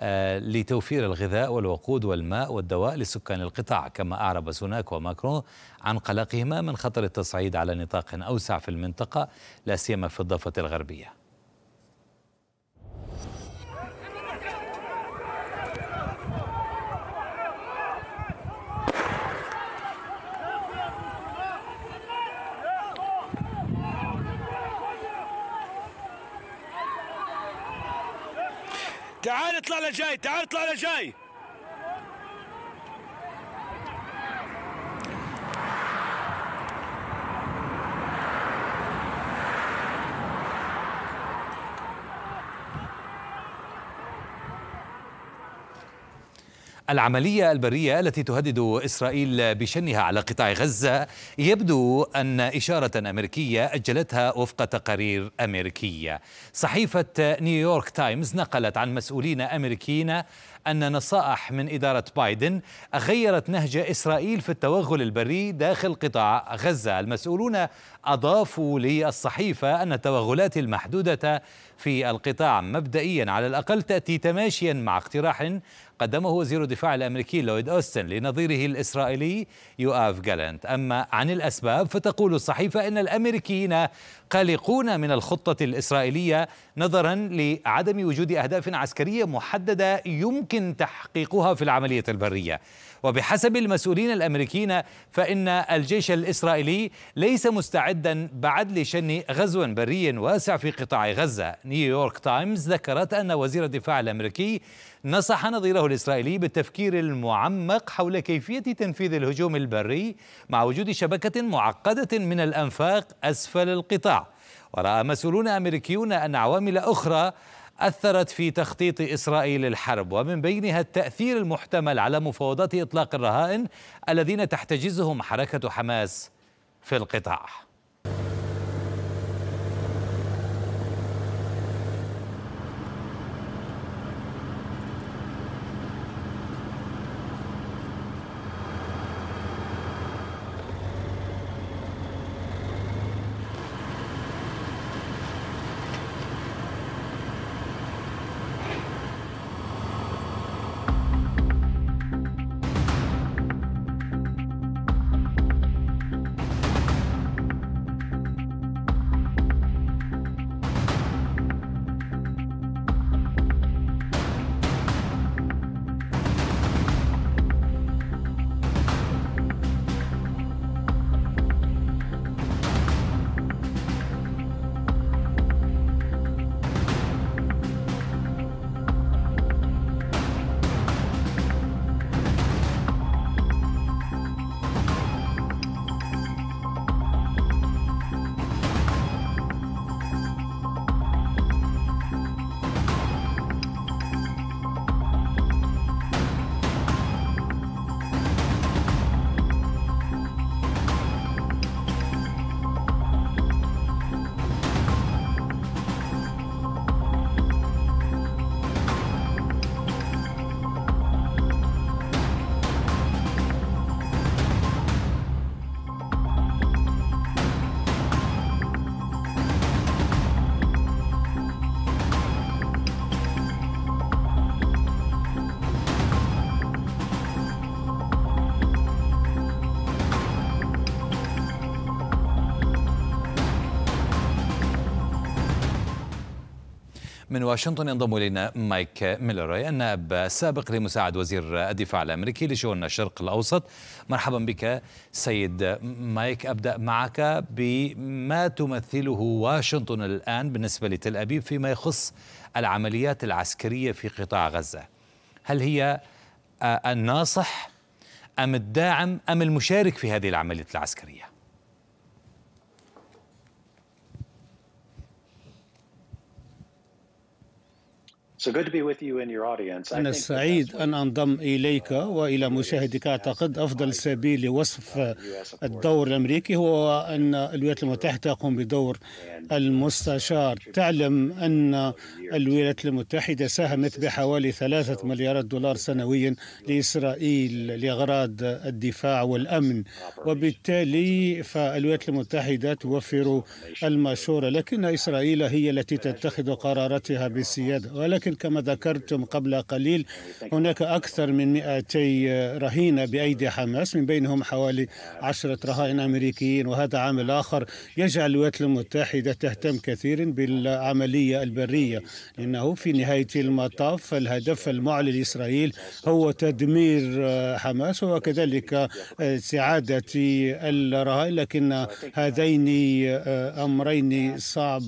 آه، لتوفير الغذاء والوقود والماء والدواء لسكان القطاع كما أعرب سوناك وماكرون عن قلقهما من خطر التصعيد على نطاق أوسع في المنطقة لا سيما في الضفة الغربية تعال اطلع لجاي تعال اطلع لجاي العملية البرية التي تهدد إسرائيل بشنها على قطاع غزة يبدو أن إشارة أمريكية أجلتها وفق تقارير أمريكية صحيفة نيويورك تايمز نقلت عن مسؤولين أمريكيين أن نصائح من إدارة بايدن غيرت نهج إسرائيل في التوغل البري داخل قطاع غزة المسؤولون أضافوا للصحيفة أن التوغلات المحدودة في القطاع مبدئيا على الأقل تأتي تماشيا مع اقتراح قدمه وزير الدفاع الأمريكي لويد أوستن لنظيره الإسرائيلي يؤاف جالنت أما عن الأسباب فتقول الصحيفة أن الأمريكيين قلقون من الخطة الإسرائيلية نظرا لعدم وجود أهداف عسكرية محددة يمكن تحقيقها في العملية البرية وبحسب المسؤولين الأمريكيين فإن الجيش الإسرائيلي ليس مستعدا بعد لشن غزو بري واسع في قطاع غزة نيويورك تايمز ذكرت أن وزير الدفاع الأمريكي نصح نظيره الإسرائيلي بالتفكير المعمق حول كيفية تنفيذ الهجوم البري مع وجود شبكة معقدة من الأنفاق أسفل القطاع ورأى مسؤولون أمريكيون أن عوامل أخرى أثرت في تخطيط إسرائيل الحرب ومن بينها التأثير المحتمل على مفاوضات إطلاق الرهائن الذين تحتجزهم حركة حماس في القطاع واشنطن ينضم الينا مايك ميلر النائب السابق لمساعد وزير الدفاع الامريكي لشؤون الشرق الاوسط مرحبا بك سيد مايك ابدا معك بما تمثله واشنطن الان بالنسبه لتل ابيب فيما يخص العمليات العسكريه في قطاع غزه هل هي الناصح ام الداعم ام المشارك في هذه العمليات العسكريه أنا سعيد أن أنضم إليك وإلى مشاهديك أعتقد أفضل سبيل uh, لوصف uh, الدور الأمريكي هو أن الولايات المتحدة تقوم بدور uh, المستشار تعلم أن الولايات المتحدة ساهمت بحوالي ثلاثة مليارات دولار سنويا لإسرائيل لأغراض الدفاع والأمن وبالتالي فالولايات المتحدة توفر المشورة لكن إسرائيل هي التي تتخذ قراراتها بالسيادة ولكن كما ذكرتم قبل قليل هناك أكثر من 200 رهينة بأيدي حماس من بينهم حوالي عشرة رهائن أمريكيين وهذا عامل آخر يجعل الولايات المتحدة تهتم كثيرا بالعملية البرية لأنه في نهاية المطاف الهدف المعلى لإسرائيل هو تدمير آه، حماس وكذلك آه، استعادة الرهائن لكن هذين آه، أمرين صعب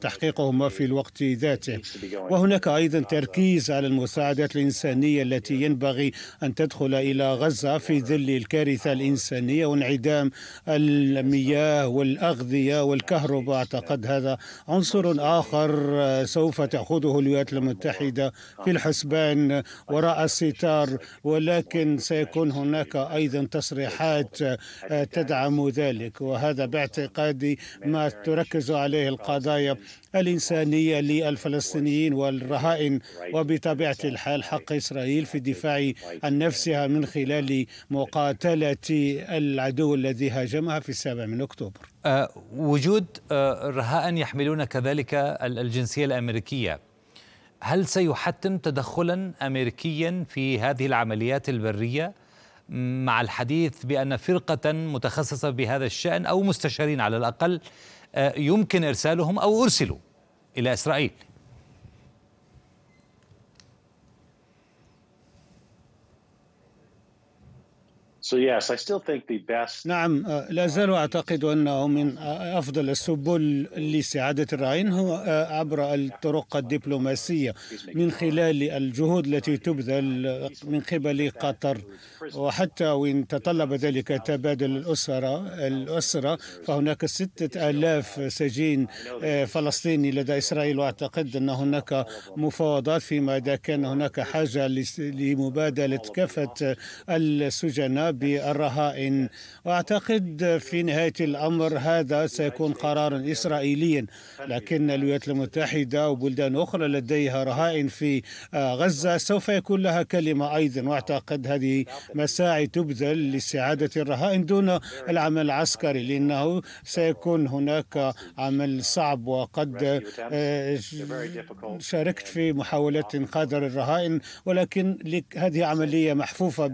تحقيقهما في الوقت ذاته وهناك أيضا تركيز على المساعدات الإنسانية التي ينبغي أن تدخل إلى غزة في ظل الكارثة الإنسانية وانعدام المياه والأغذية والكهرباء أعتقد هذا عنصر آخر سوف تأخذه الولايات المتحدة في الحسبان وراء الستار ولكن سيكون هناك أيضا تصريحات آه، تدعم ذلك وهذا باعتقادي ما تركز عليه القضايا الإنسانية للفلسطينيين والرهائن وبطبيعة الحال حق إسرائيل في الدفاع عن نفسها من خلال مقاتلة العدو الذي هاجمها في السابع من أكتوبر آه، وجود آه، رهائن يحملون كذلك الجنسية الأمريكية هل سيحتم تدخلا أمريكيا في هذه العمليات البرية مع الحديث بأن فرقة متخصصة بهذا الشأن أو مستشارين على الأقل آه، يمكن إرسالهم أو أرسلوا إلى إسرائيل نعم آه، لا زال أعتقد أنه من آه، أفضل السبل لسعادة الرعين هو آه، عبر الطرق الدبلوماسية من خلال الجهود التي تبذل من قبل قطر وحتى وإن تطلب ذلك تبادل الأسرة الأسرة فهناك ستة آلاف سجين فلسطيني لدى إسرائيل وأعتقد أن هناك مفاوضات فيما إذا كان هناك حاجة لمبادلة كافة السجناء بالرهائن وأعتقد في نهاية الأمر هذا سيكون قرارا إسرائيليا لكن الولايات المتحدة وبلدان أخرى لديها رهائن في آه، غزة سوف يكون لها كلمة أيضا وأعتقد هذه مساعي تبذل لاستعادة الرهائن دون العمل العسكري لأنه سيكون هناك عمل صعب وقد آه، شاركت في محاولات انقاذ الرهائن ولكن هذه عملية محفوفة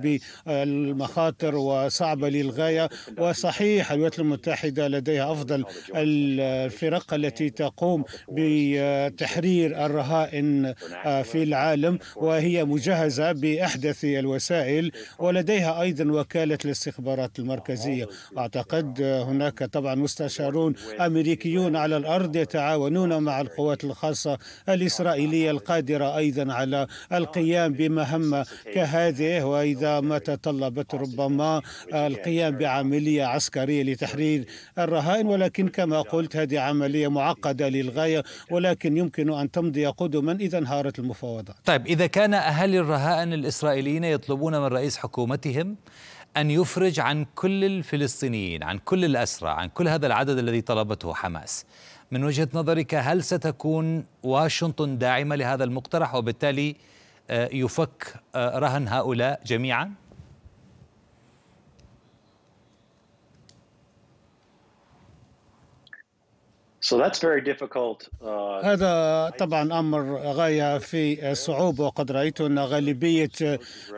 بالمخاطر خطر وصعبة للغاية وصحيح الولايات المتحدة لديها أفضل الفرق التي تقوم بتحرير الرهائن آه، في العالم وهي مجهزة بأحدث الوسائل ولديها أيضا وكالة الاستخبارات المركزية أعتقد هناك طبعا مستشارون أمريكيون على الأرض يتعاونون مع القوات الخاصة الإسرائيلية القادرة أيضا على القيام بمهمة كهذه وإذا ما تطلبت ربما ربما القيام بعملية عسكرية لتحرير الرهائن ولكن كما قلت هذه عملية معقدة للغاية ولكن يمكن أن تمضي قدما إذا انهارت المفاوضات طيب إذا كان أهل الرهائن الإسرائيليين يطلبون من رئيس حكومتهم أن يفرج عن كل الفلسطينيين عن كل الأسرى عن كل هذا العدد الذي طلبته حماس من وجهة نظرك هل ستكون واشنطن داعمة لهذا المقترح وبالتالي آه، يفك آه، رهن هؤلاء جميعاً؟ So that's very difficult. Uh, هذا طبعا امر غايه في الصعوبه وقد رايت ان غالبيه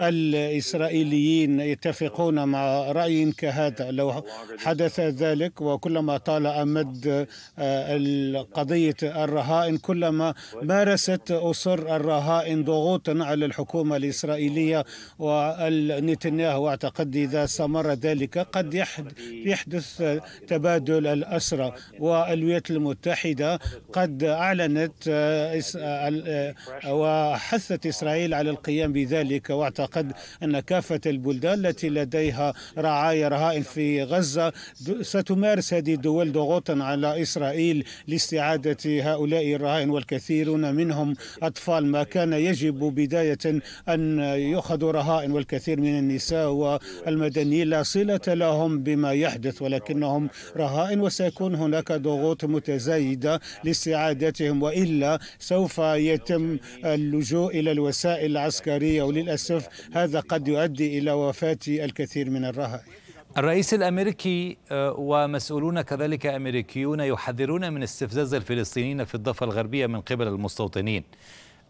الاسرائيليين يتفقون مع راي كهذا لو حدث ذلك وكلما طال امد آه، قضيه الرهائن كلما مارست اسر الرهائن ضغوطا على الحكومه الاسرائيليه ونتنياهو واعتقد اذا استمر ذلك قد يحدث تبادل الاسرى والولايات المتحدة قد أعلنت آه، آه، آه، وحثت إسرائيل على القيام بذلك واعتقد أن كافة البلدان التي لديها رعايا رهائن في غزة ستمارس هذه الدول ضغوطا على إسرائيل لاستعادة هؤلاء الرهائن والكثيرون منهم أطفال ما كان يجب بداية أن يؤخذوا رهائن والكثير من النساء والمدنيين لا صلة لهم بما يحدث ولكنهم رهائن وسيكون هناك ضغوط متحدة متزايدة لاستعادتهم وإلا سوف يتم اللجوء إلى الوسائل العسكرية وللأسف هذا قد يؤدي إلى وفاة الكثير من الرهائن الرئيس الامريكي آه، ومسؤولون كذلك امريكيون يحذرون من استفزاز الفلسطينيين في الضفه الغربيه من قبل المستوطنين.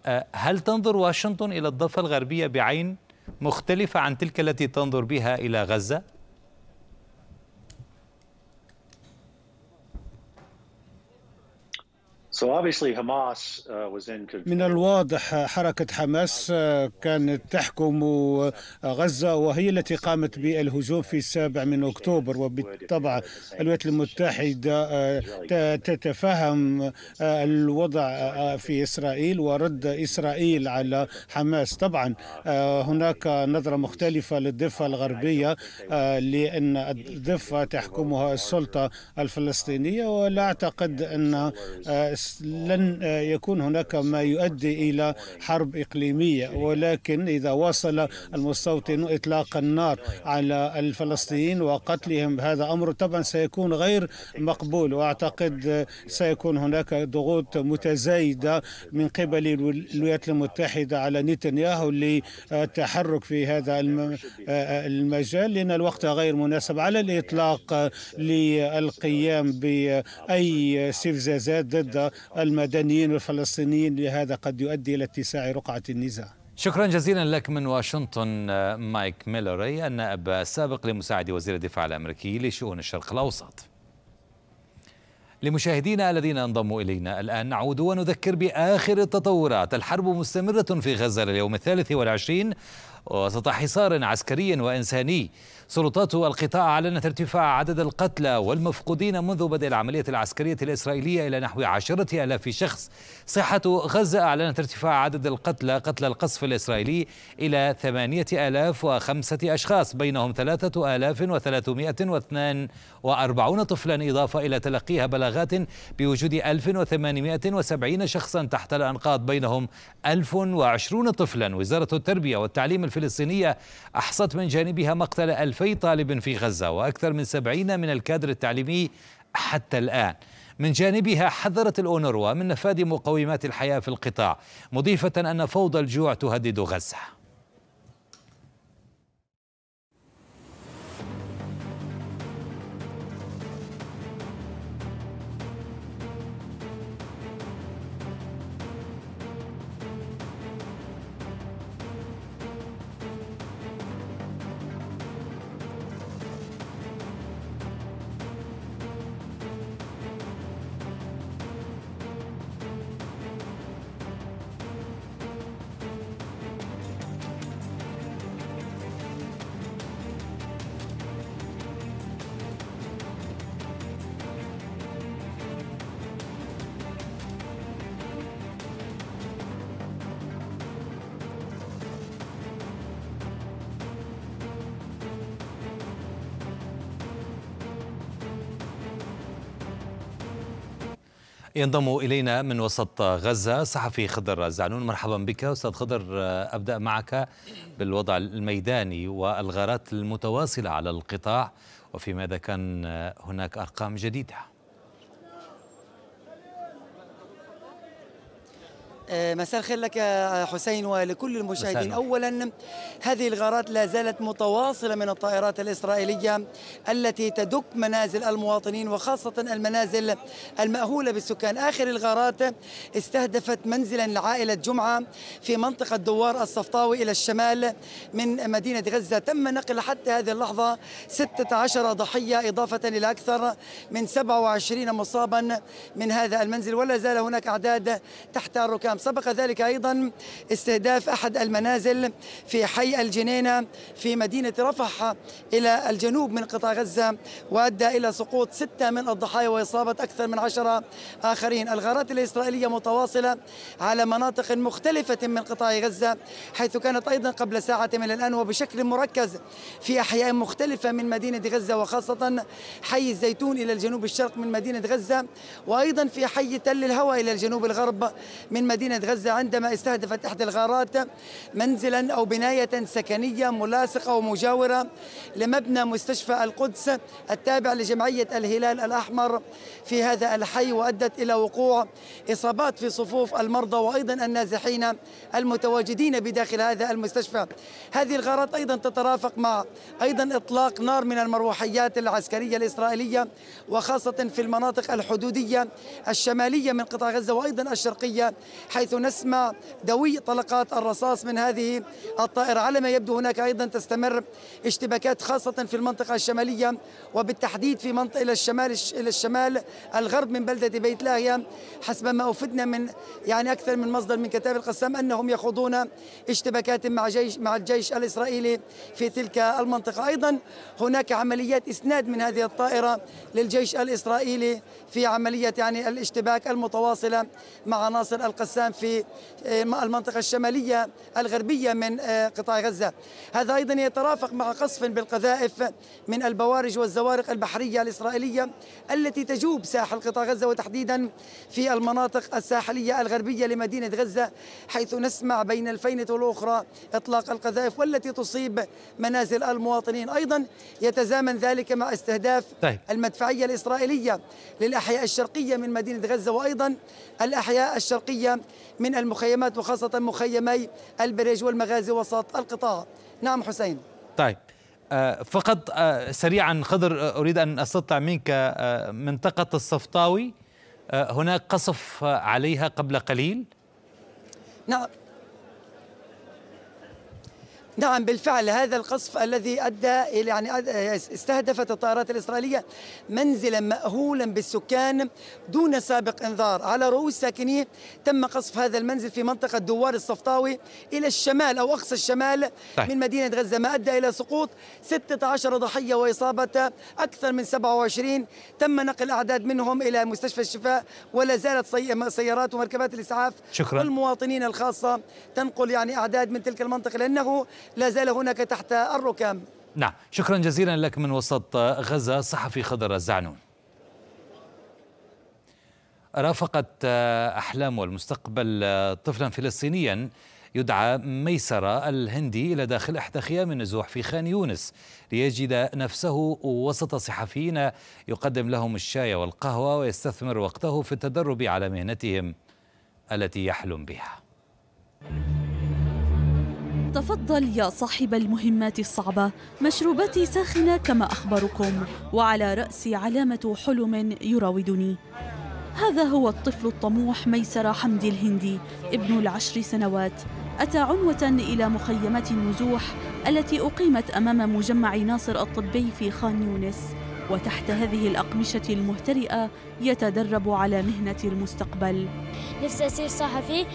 آه، هل تنظر واشنطن الى الضفه الغربيه بعين مختلفه عن تلك التي تنظر بها الى غزه؟ Uh, من الواضح حركة حماس uh, كانت تحكم uh, غزة وهي التي قامت بالهجوم في السابع من أكتوبر وبالطبع الولايات المتحدة تتفهم الوضع في إسرائيل ورد إسرائيل على حماس طبعا هناك نظرة مختلفة للضفة الغربية لأن الضفة تحكمها السلطة الفلسطينية ولا أعتقد أن لن يكون هناك ما يؤدي إلى حرب إقليمية ولكن إذا واصل المستوطن إطلاق النار على الفلسطينيين وقتلهم هذا أمر طبعا سيكون غير مقبول وأعتقد سيكون هناك ضغوط متزايدة من قبل الولايات المتحدة على نتنياهو للتحرك في هذا المجال لأن الوقت غير مناسب على الإطلاق للقيام بأي استفزازات ضد المدنيين والفلسطينيين لهذا قد يؤدي إلى اتساع رقعة النزاع شكرا جزيلا لك من واشنطن مايك ميلوري النائب السابق لمساعد وزير الدفاع الأمريكي لشؤون الشرق الأوسط لمشاهدينا الذين انضموا إلينا الآن نعود ونذكر بآخر التطورات الحرب مستمرة في غزة لليوم الثالث والعشرين وسط حصار عسكري وإنساني سلطات القطاع أعلنت ارتفاع عدد القتلى والمفقودين منذ بدء العملية العسكرية الإسرائيلية إلى نحو عشرة ألاف شخص صحة غزة أعلنت ارتفاع عدد القتلى قتل القصف الإسرائيلي إلى ثمانية آلاف وخمسة أشخاص بينهم ثلاثة آلاف وثلاثمائة واثنان وأربعون طفلا إضافة إلى تلقيها بلاغات بوجود ألف وثمانمائة وسبعين شخصا تحت الأنقاض بينهم ألف وعشرون طفلا وزارة التربية والتعليم الفلسطينية أحصت من جانبها مقتل ألف ألفي طالب في غزة وأكثر من سبعين من الكادر التعليمي حتى الآن من جانبها حذرت الأونروا من نفاد مقومات الحياة في القطاع مضيفة أن فوضى الجوع تهدد غزة ينضم الينا من وسط غزه صحفي خضر الزعنون مرحبا بك استاذ خضر ابدا معك بالوضع الميداني والغارات المتواصله على القطاع وفي ماذا كان هناك ارقام جديده آه، مساء الخير لك آه، حسين ولكل المشاهدين اولا هذه الغارات لا زالت متواصله من الطائرات الاسرائيليه التي تدك منازل المواطنين وخاصه المنازل الماهوله بالسكان اخر الغارات استهدفت منزلا لعائله جمعه في منطقه دوار الصفطاوي الى الشمال من مدينه غزه تم نقل حتى هذه اللحظه 16 ضحيه اضافه الى اكثر من 27 مصابا من هذا المنزل ولا زال هناك اعداد تحت الركام الإسلام نعم، سبق ذلك أيضا استهداف أحد المنازل في حي الجنينة في مدينة رفح إلى الجنوب من قطاع غزة وأدى إلى سقوط ستة من الضحايا وإصابة أكثر من عشرة آخرين الغارات الإسرائيلية متواصلة على مناطق مختلفة من قطاع غزة حيث كانت أيضا قبل ساعة من الآن وبشكل مركز في أحياء مختلفة من مدينة غزة وخاصة حي الزيتون إلى الجنوب الشرق من مدينة غزة وأيضا في حي تل الهوى إلى الجنوب الغرب من مدينة مدينة غزة عندما استهدفت إحدى الغارات منزلا أو بناية سكنية ملاصقة ومجاورة لمبنى مستشفى القدس التابع لجمعية الهلال الأحمر في هذا الحي وأدت إلى وقوع إصابات في صفوف المرضى وأيضا النازحين المتواجدين بداخل هذا المستشفى هذه الغارات أيضا تترافق مع أيضا إطلاق نار من المروحيات العسكرية الإسرائيلية وخاصة في المناطق الحدودية الشمالية من قطاع غزة وأيضا الشرقية حيث نسمع دوي طلقات الرصاص من هذه الطائرة على ما يبدو هناك أيضا تستمر اشتباكات خاصة في المنطقة الشمالية وبالتحديد في منطقة إلى الشمال إلى الشمال الغرب من بلدة بيت لاهيا حسب ما أفدنا من يعني أكثر من مصدر من كتاب القسام أنهم يخوضون اشتباكات مع جيش مع الجيش الإسرائيلي في تلك المنطقة أيضا هناك عمليات إسناد من هذه الطائرة للجيش الإسرائيلي في عملية يعني الاشتباك المتواصلة مع عناصر القسام الإنسان في آه، المنطقة الشمالية الغربية من آه، قطاع غزة هذا أيضا يترافق مع قصف بالقذائف من البوارج والزوارق البحرية الإسرائيلية التي تجوب ساحل قطاع غزة وتحديدا في المناطق الساحلية الغربية لمدينة غزة حيث نسمع بين الفينة والأخرى إطلاق القذائف والتي تصيب منازل المواطنين أيضا يتزامن ذلك مع استهداف طيب. المدفعية الإسرائيلية للأحياء الشرقية من مدينة غزة وأيضا الأحياء الشرقية من المخيمات وخاصة مخيمي البريج والمغازي وسط القطاع نعم حسين طيب آه، فقط آه، سريعا خضر آه، أريد أن أستطلع منك منطقة الصفطاوي هناك قصف عليها قبل قليل نعم نعم بالفعل هذا القصف الذي ادى الى يعني استهدفت الطائرات الاسرائيليه منزلا ماهولا بالسكان دون سابق انذار على رؤوس ساكنيه تم قصف هذا المنزل في منطقه دوار الصفطاوي الى الشمال او اقصى الشمال طيب. من مدينه غزه ما ادى الى سقوط 16 ضحيه واصابه اكثر من 27 تم نقل اعداد منهم الى مستشفى الشفاء ولا زالت سيارات ومركبات الاسعاف شكرا والمواطنين الخاصه تنقل يعني اعداد من تلك المنطقه لانه لا زال هناك تحت الركام نعم شكرا جزيلا لك من وسط غزة صحفي خضر الزعنون رافقت أحلام والمستقبل طفلا فلسطينيا يدعى ميسرة الهندي إلى داخل إحدى خيام النزوح في خان يونس ليجد نفسه وسط صحفيين يقدم لهم الشاي والقهوة ويستثمر وقته في التدرب على مهنتهم التي يحلم بها تفضل يا صاحب المهمات الصعبة مشروباتي ساخنة كما أخبركم وعلى رأسي علامة حلم يراودني هذا هو الطفل الطموح ميسر حمدي الهندي ابن العشر سنوات أتى عنوة إلى مخيمات النزوح التي أقيمت أمام مجمع ناصر الطبي في خان يونس وتحت هذه الأقمشة المهترئة يتدرب على مهنة المستقبل نفسي أصير صحفي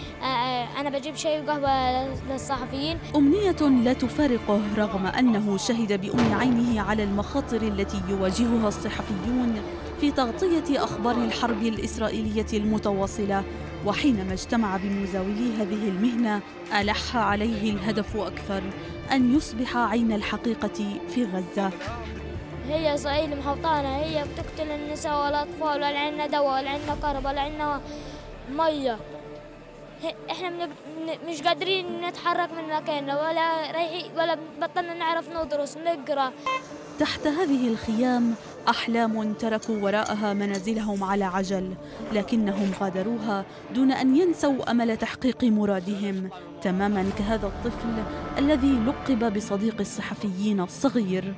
أنا بجيب شاي وقهوة للصحفيين أمنية لا تفارقه رغم أنه شهد بأم عينه على المخاطر التي يواجهها الصحفيون في تغطية أخبار الحرب الإسرائيلية المتواصلة وحينما اجتمع بمزاولي هذه المهنة ألح عليه الهدف أكثر أن يصبح عين الحقيقة في غزة هي صعيد محوطانا هي بتقتل النساء والأطفال ولا عندنا دواء ولا عندنا كهرباء ولا عندنا مية احنا مش قادرين نتحرك من مكاننا ولا رايحين ولا بطلنا نعرف ندرس نقرا تحت هذه الخيام احلام تركوا وراءها منازلهم على عجل لكنهم غادروها دون ان ينسوا امل تحقيق مرادهم تماما كهذا الطفل الذي لقب بصديق الصحفيين الصغير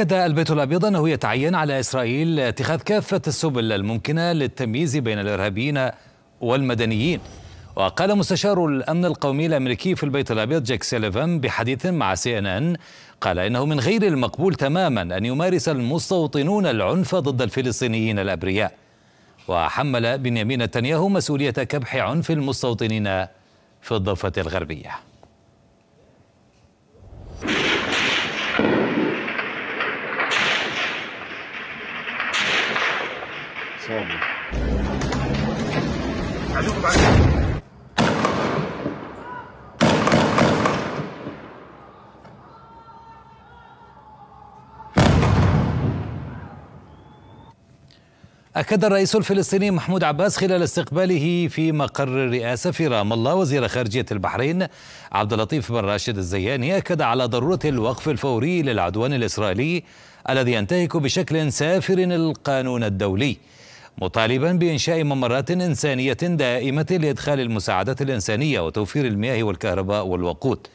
أكد البيت الأبيض أنه يتعين على إسرائيل اتخاذ كافة السبل الممكنة للتمييز بين الإرهابيين والمدنيين وقال مستشار الأمن القومي الأمريكي في البيت الأبيض جاك سيليفان بحديث مع سي إن إن قال إنه من غير المقبول تماما أن يمارس المستوطنون العنف ضد الفلسطينيين الأبرياء وحمل بنيامين نتنياهو مسؤولية كبح عنف المستوطنين في الضفة الغربية صابر أكد الرئيس الفلسطيني محمود عباس خلال استقباله في مقر الرئاسة في رام الله وزير خارجية البحرين عبد اللطيف بن راشد الزياني أكد على ضرورة الوقف الفوري للعدوان الإسرائيلي الذي ينتهك بشكل سافر القانون الدولي مطالبا بإنشاء ممرات إنسانية دائمة لإدخال المساعدات الإنسانية وتوفير المياه والكهرباء والوقود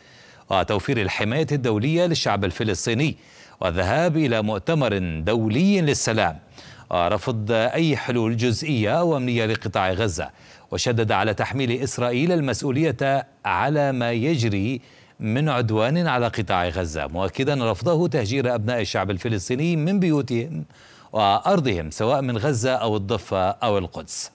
وتوفير الحماية الدولية للشعب الفلسطيني والذهاب إلى مؤتمر دولي للسلام ورفض أي حلول جزئية أو أمنية لقطاع غزة وشدد على تحميل إسرائيل المسؤولية على ما يجري من عدوان على قطاع غزة مؤكدا رفضه تهجير أبناء الشعب الفلسطيني من بيوتهم وأرضهم سواء من غزة أو الضفة أو القدس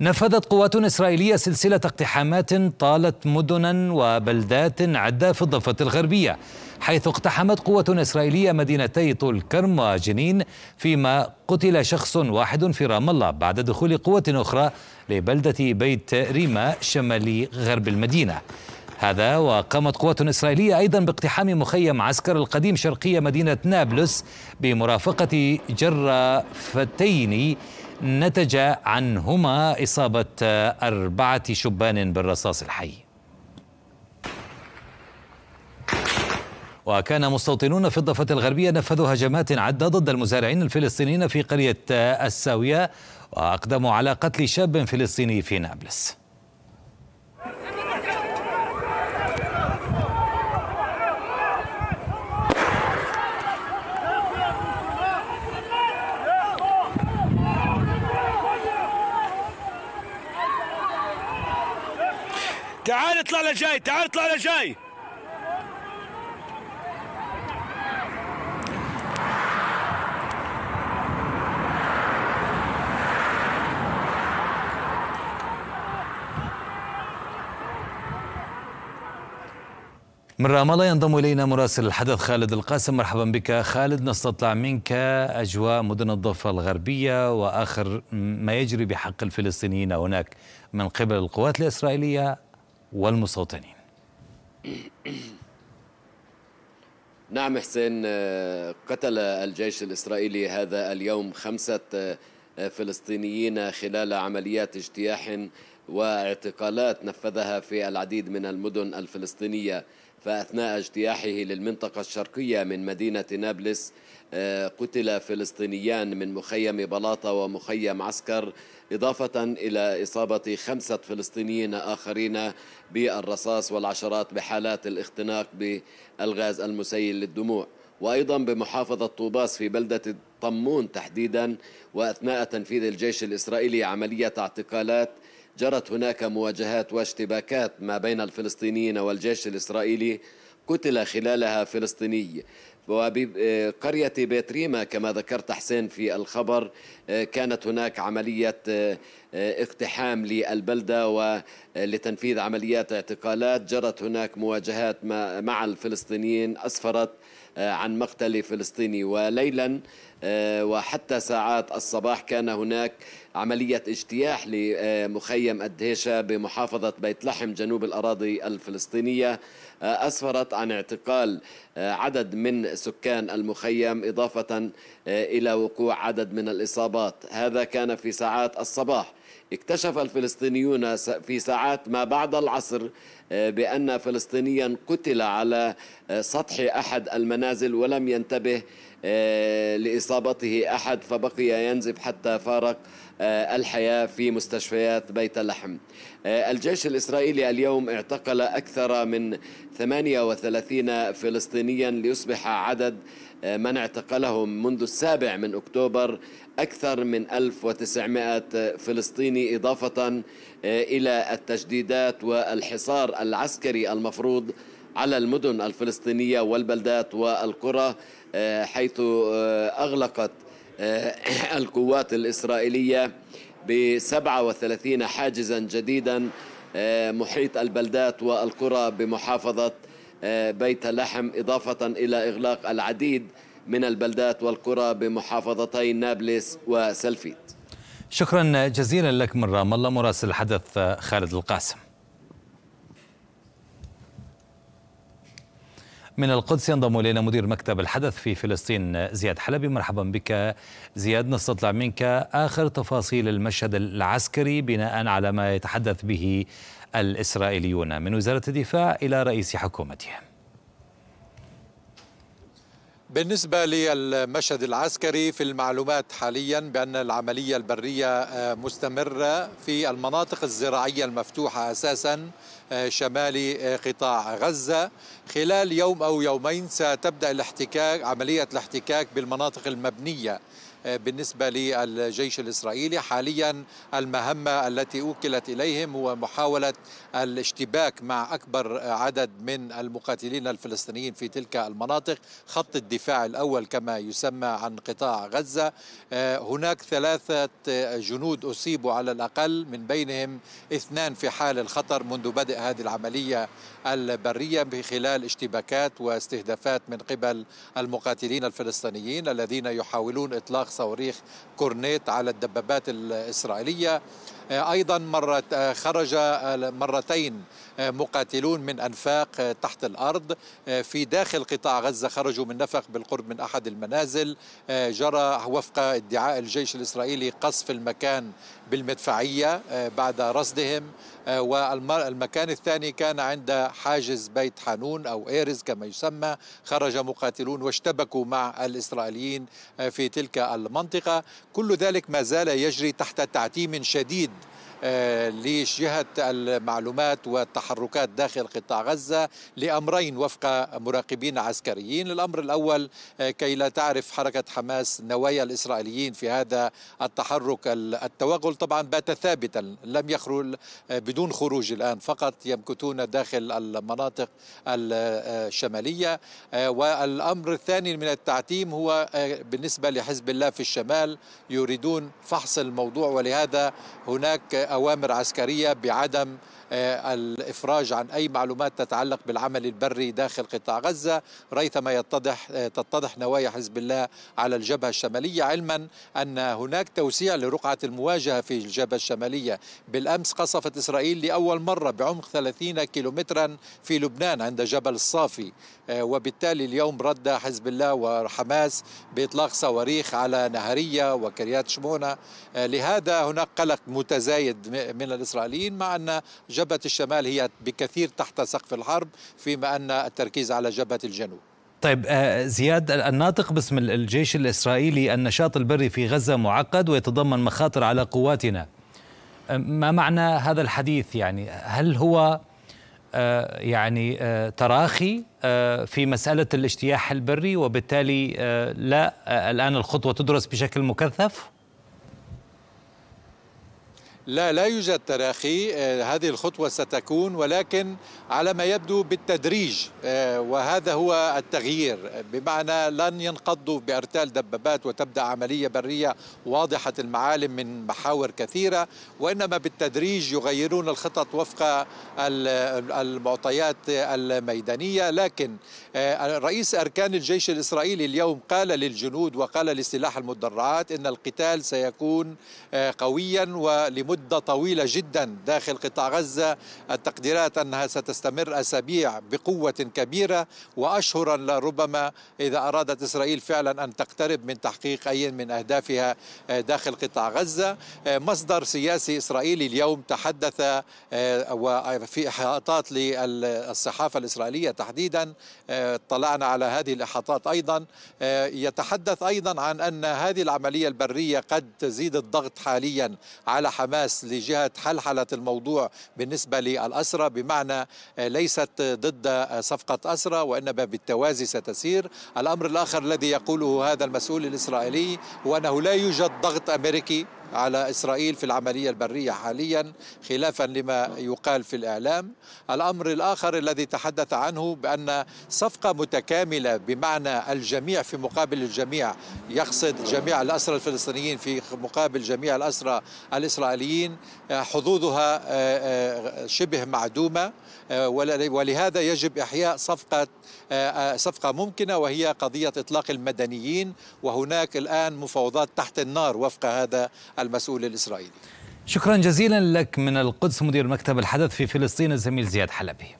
نفذت قوات إسرائيلية سلسلة اقتحامات طالت مدنا وبلدات عدة في الضفة الغربية حيث اقتحمت قوة إسرائيلية مدينتي طول كرم وجنين فيما قتل شخص واحد في رام الله بعد دخول قوة أخرى لبلدة بيت ريما شمالي غرب المدينة هذا وقامت قوات إسرائيلية أيضا باقتحام مخيم عسكر القديم شرقية مدينة نابلس بمرافقة جرافتين نتج عنهما إصابة أربعة شبان بالرصاص الحي وكان مستوطنون في الضفة الغربية نفذوا هجمات عدة ضد المزارعين الفلسطينيين في قرية الساوية وأقدموا على قتل شاب فلسطيني في نابلس جاي تعال اطلع انا جاي من رام الله ينضم الينا مراسل الحدث خالد القاسم مرحبا بك خالد نستطلع منك اجواء مدن الضفه الغربيه واخر ما يجري بحق الفلسطينيين هناك من قبل القوات الاسرائيليه والمستوطنين (clears throat) نعم حسين آه، قتل الجيش الإسرائيلي هذا اليوم خمسة آه، فلسطينيين خلال عمليات اجتياح واعتقالات نفذها في العديد من المدن الفلسطينية فأثناء اجتياحه للمنطقة الشرقية من مدينة نابلس آه، قتل فلسطينيان من مخيم بلاطة ومخيم عسكر إضافة إلى إصابة خمسة فلسطينيين آخرين بالرصاص والعشرات بحالات الاختناق بالغاز المسيل للدموع وأيضا بمحافظة طوباس في بلدة طمون تحديدا وأثناء تنفيذ الجيش الإسرائيلي عملية اعتقالات جرت هناك مواجهات واشتباكات ما بين الفلسطينيين والجيش الإسرائيلي قتل خلالها فلسطيني وبقرية بيتريما كما ذكرت حسين في الخبر آه، كانت هناك عملية آه، اقتحام للبلدة ولتنفيذ عمليات اعتقالات جرت هناك مواجهات مع الفلسطينيين أسفرت آه، عن مقتل فلسطيني وليلا وحتى ساعات الصباح كان هناك عملية اجتياح لمخيم الدهيشة بمحافظة بيت لحم جنوب الأراضي الفلسطينية آه، أسفرت عن اعتقال آه، عدد من سكان المخيم إضافة آه، إلى وقوع عدد من الإصابات هذا كان في ساعات الصباح اكتشف الفلسطينيون في ساعات ما بعد العصر بأن فلسطينيا قتل على سطح أحد المنازل ولم ينتبه لإصابته أحد فبقي ينزف حتى فارق آه، الحياة في مستشفيات بيت لحم آه، الجيش الإسرائيلي اليوم اعتقل أكثر من 38 فلسطينيا ليصبح عدد آه، من اعتقلهم منذ السابع من أكتوبر أكثر من 1900 فلسطيني إضافة إلى التجديدات والحصار العسكري المفروض على المدن الفلسطينية والبلدات والقرى حيث أغلقت آه، (laughs) القوات الإسرائيلية ب 37 حاجزا جديدا آه، محيط البلدات والقرى بمحافظة آه، بيت لحم إضافة إلى إغلاق العديد من البلدات والقرى بمحافظتي نابلس وسلفيت شكرا جزيلا لك من رام الله مراسل الحدث خالد القاسم من القدس ينضم إلينا مدير مكتب الحدث في فلسطين زياد حلبي مرحبا بك زياد نستطلع منك آخر تفاصيل المشهد العسكري بناء على ما يتحدث به الإسرائيليون من وزارة الدفاع إلى رئيس حكومتهم بالنسبة للمشهد العسكري في المعلومات حاليا بأن العملية البرية آه، مستمرة في المناطق الزراعية المفتوحة أساسا آه، شمال آه، قطاع غزة خلال يوم أو يومين ستبدأ الاحتكاك عملية الاحتكاك بالمناطق المبنية آه، بالنسبة للجيش الإسرائيلي حاليا المهمة التي أوكلت إليهم هو محاولة الاشتباك مع أكبر عدد من المقاتلين الفلسطينيين في تلك المناطق خط الدفاع الأول كما يسمى عن قطاع غزة آه، هناك ثلاثة جنود أصيبوا على الأقل من بينهم اثنان في حال الخطر منذ بدء هذه العملية البرية بخلال اشتباكات واستهدافات من قبل المقاتلين الفلسطينيين الذين يحاولون إطلاق صواريخ كورنيت على الدبابات الإسرائيلية آه، أيضا مرت آه، خرج آه، مرتين مقاتلون من أنفاق تحت الأرض في داخل قطاع غزة خرجوا من نفق بالقرب من أحد المنازل جرى وفق ادعاء الجيش الإسرائيلي قصف المكان بالمدفعية بعد رصدهم والمكان الثاني كان عند حاجز بيت حانون أو إيرز كما يسمى خرج مقاتلون واشتبكوا مع الإسرائيليين في تلك المنطقة كل ذلك ما زال يجري تحت تعتيم شديد آه، لجهة المعلومات والتحركات داخل قطاع غزة لأمرين وفق مراقبين عسكريين الأمر الأول آه، كي لا تعرف حركة حماس نوايا الإسرائيليين في هذا التحرك التوغل طبعا بات ثابتا لم يخرج آه، بدون خروج الآن فقط يمكثون داخل المناطق الشمالية والأمر الثاني من التعتيم هو بالنسبة لحزب الله في الشمال يريدون فحص الموضوع ولهذا هناك اوامر عسكريه بعدم آه، الإفراج عن أي معلومات تتعلق بالعمل البري داخل قطاع غزة ريثما يتضح آه، تتضح نوايا حزب الله على الجبهة الشمالية علما أن هناك توسيع لرقعة المواجهة في الجبهة الشمالية بالأمس قصفت إسرائيل لأول مرة بعمق 30 كيلومترا في لبنان عند جبل الصافي آه، وبالتالي اليوم رد حزب الله وحماس بإطلاق صواريخ على نهرية وكريات شمونة لهذا هناك قلق متزايد من الإسرائيليين مع أن جبهة الشمال هي بكثير تحت سقف الحرب فيما أن التركيز على جبهة الجنوب طيب آه، زياد الناطق باسم الجيش الإسرائيلي النشاط البري في غزة معقد ويتضمن مخاطر على قواتنا آه، ما معنى هذا الحديث يعني هل هو آه، يعني تراخي في مسألة الاجتياح البري وبالتالي لا الآن الخطوة تدرس بشكل مكثف؟ لا لا يوجد تراخي آه، هذه الخطوة ستكون ولكن على ما يبدو بالتدريج آه، وهذا هو التغيير بمعنى لن ينقضوا بأرتال دبابات وتبدأ عملية برية واضحة المعالم من محاور كثيرة وإنما بالتدريج يغيرون الخطط وفق المعطيات الميدانية لكن آه، رئيس أركان الجيش الإسرائيلي اليوم قال للجنود وقال لسلاح المدرعات إن القتال سيكون قويا ولمدة مده طويله جدا داخل قطاع غزه التقديرات انها ستستمر اسابيع بقوه كبيره واشهرا لربما اذا ارادت اسرائيل فعلا ان تقترب من تحقيق اي من اهدافها آه، داخل قطاع غزه آه، مصدر سياسي اسرائيلي اليوم تحدث آه، وفي احاطات للصحافه الاسرائيليه تحديدا اطلعنا على هذه الاحاطات ايضا يتحدث ايضا عن ان هذه العمليه البريه قد تزيد الضغط حاليا على حماس الناس لجهة حلحلة الموضوع بالنسبة للأسرة بمعنى آه، ليست ضد آه، صفقة أسرة وإنما بالتوازي ستسير الأمر الآخر الذي يقوله هذا المسؤول الإسرائيلي هو أنه لا يوجد ضغط أمريكي على إسرائيل في العملية البرية حاليا خلافا لما يقال في الإعلام الأمر الآخر الذي تحدث عنه بأن صفقة متكاملة بمعنى الجميع في مقابل الجميع يقصد جميع الأسرى الفلسطينيين في مقابل جميع الأسرى الإسرائيليين حظوظها آه، آه، شبه معدومة آه، ولهذا يجب إحياء صفقة آه، آه، صفقة ممكنة وهي قضية إطلاق المدنيين وهناك الآن مفاوضات تحت النار وفق هذا المسؤول الإسرائيلي شكرا جزيلا لك من القدس مدير مكتب الحدث في فلسطين الزميل زياد حلبي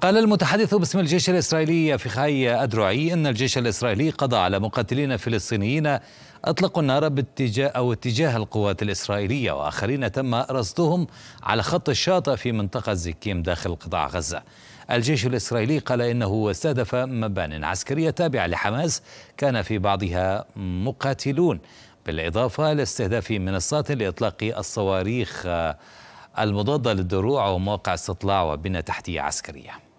قال المتحدث باسم الجيش الإسرائيلي في خاية أدرعي أن الجيش الإسرائيلي قضى على مقاتلين فلسطينيين أطلقوا النار باتجاه أو اتجاه القوات الإسرائيلية وآخرين تم رصدهم على خط الشاطئ في منطقة زكيم داخل قطاع غزة الجيش الإسرائيلي قال إنه استهدف مبان عسكرية تابعة لحماس كان في بعضها مقاتلون بالإضافة لاستهداف منصات لإطلاق الصواريخ المضادة للدروع ومواقع استطلاع وبنى تحتية عسكرية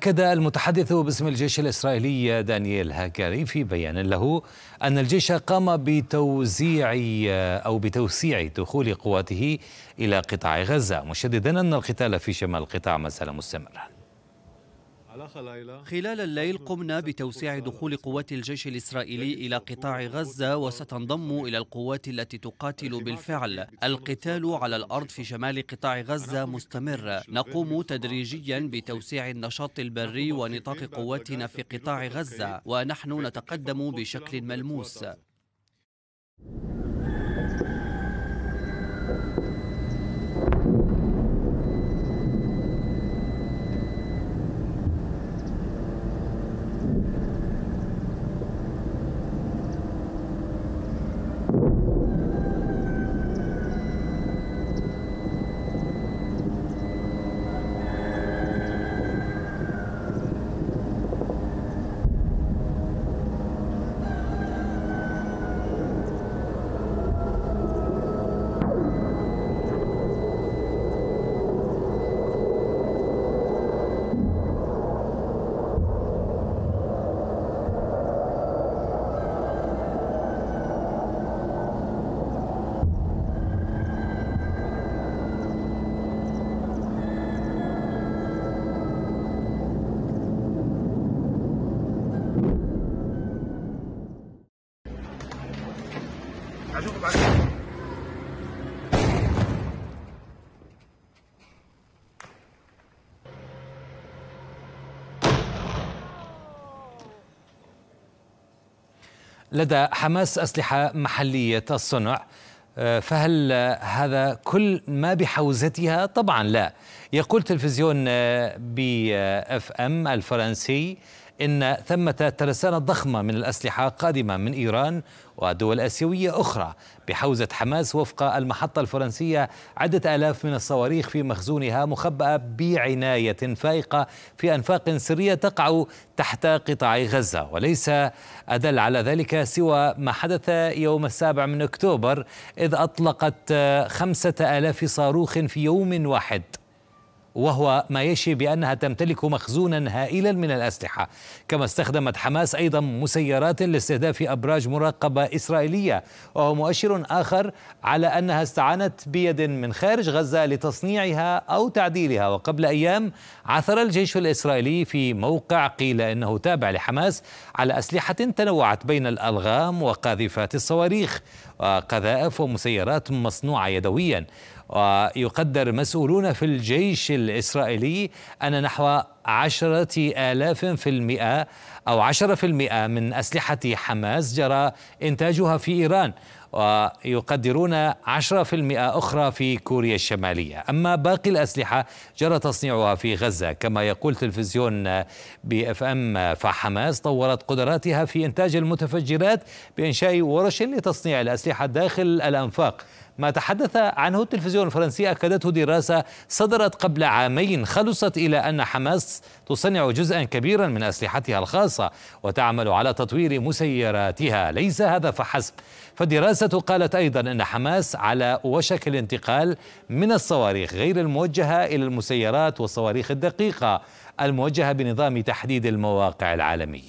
أكد المتحدث باسم الجيش الإسرائيلي دانييل هاكاري في بيان له أن الجيش قام بتوزيع أو بتوسيع دخول قواته إلى قطاع غزة مشددا أن القتال في شمال القطاع مازال مستمرا خلال الليل قمنا بتوسيع دخول قوات الجيش الإسرائيلي إلى قطاع غزة وستنضم إلى القوات التي تقاتل بالفعل القتال على الأرض في شمال قطاع غزة مستمر نقوم تدريجيا بتوسيع النشاط البري ونطاق قواتنا في قطاع غزة ونحن نتقدم بشكل ملموس لدى حماس أسلحة محلية الصنع آه، فهل هذا كل ما بحوزتها؟ طبعا لا يقول تلفزيون آه، بي آه، اف ام الفرنسي إن ثمة ترسانة ضخمة من الأسلحة قادمة من إيران ودول آسيوية أخرى بحوزة حماس وفق المحطة الفرنسية عدة آلاف من الصواريخ في مخزونها مخبأة بعناية فائقة في أنفاق سرية تقع تحت قطاع غزة وليس أدل على ذلك سوى ما حدث يوم السابع من أكتوبر إذ أطلقت خمسة آلاف صاروخ في يوم واحد وهو ما يشي بأنها تمتلك مخزونا هائلا من الأسلحة كما استخدمت حماس أيضا مسيرات لاستهداف أبراج مراقبة إسرائيلية وهو مؤشر آخر على أنها استعانت بيد من خارج غزة لتصنيعها أو تعديلها وقبل أيام عثر الجيش الإسرائيلي في موقع قيل أنه تابع لحماس على أسلحة تنوعت بين الألغام وقاذفات الصواريخ وقذائف ومسيرات مصنوعة يدويا ويقدر مسؤولون في الجيش الإسرائيلي أن نحو عشرة آلاف في المئة أو عشرة في المئة من أسلحة حماس جرى إنتاجها في إيران ويقدرون 10% أخرى في كوريا الشمالية أما باقي الأسلحة جرى تصنيعها في غزة كما يقول تلفزيون بي اف ام فحماس طورت قدراتها في إنتاج المتفجرات بإنشاء ورش لتصنيع الأسلحة داخل الأنفاق ما تحدث عنه التلفزيون الفرنسي أكدته دراسة صدرت قبل عامين خلصت إلى أن حماس تصنع جزءا كبيرا من أسلحتها الخاصة وتعمل على تطوير مسيراتها ليس هذا فحسب فالدراسة قالت أيضا أن حماس على وشك الانتقال من الصواريخ غير الموجهة إلى المسيرات والصواريخ الدقيقة الموجهة بنظام تحديد المواقع العالمي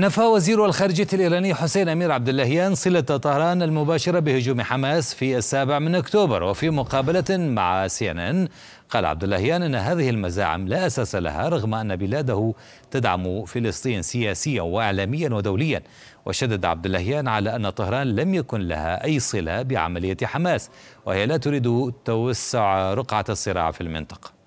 نفى وزير الخارجية الإيراني حسين أمير عبد اللهيان صلة طهران المباشرة بهجوم حماس في السابع من أكتوبر وفي مقابلة مع سي إن إن قال عبد اللهيان أن هذه المزاعم لا أساس لها رغم أن بلاده تدعم فلسطين سياسيا وإعلاميا ودوليا وشدد عبد اللهيان على أن طهران لم يكن لها أي صلة بعملية حماس وهي لا تريد توسع رقعة الصراع في المنطقة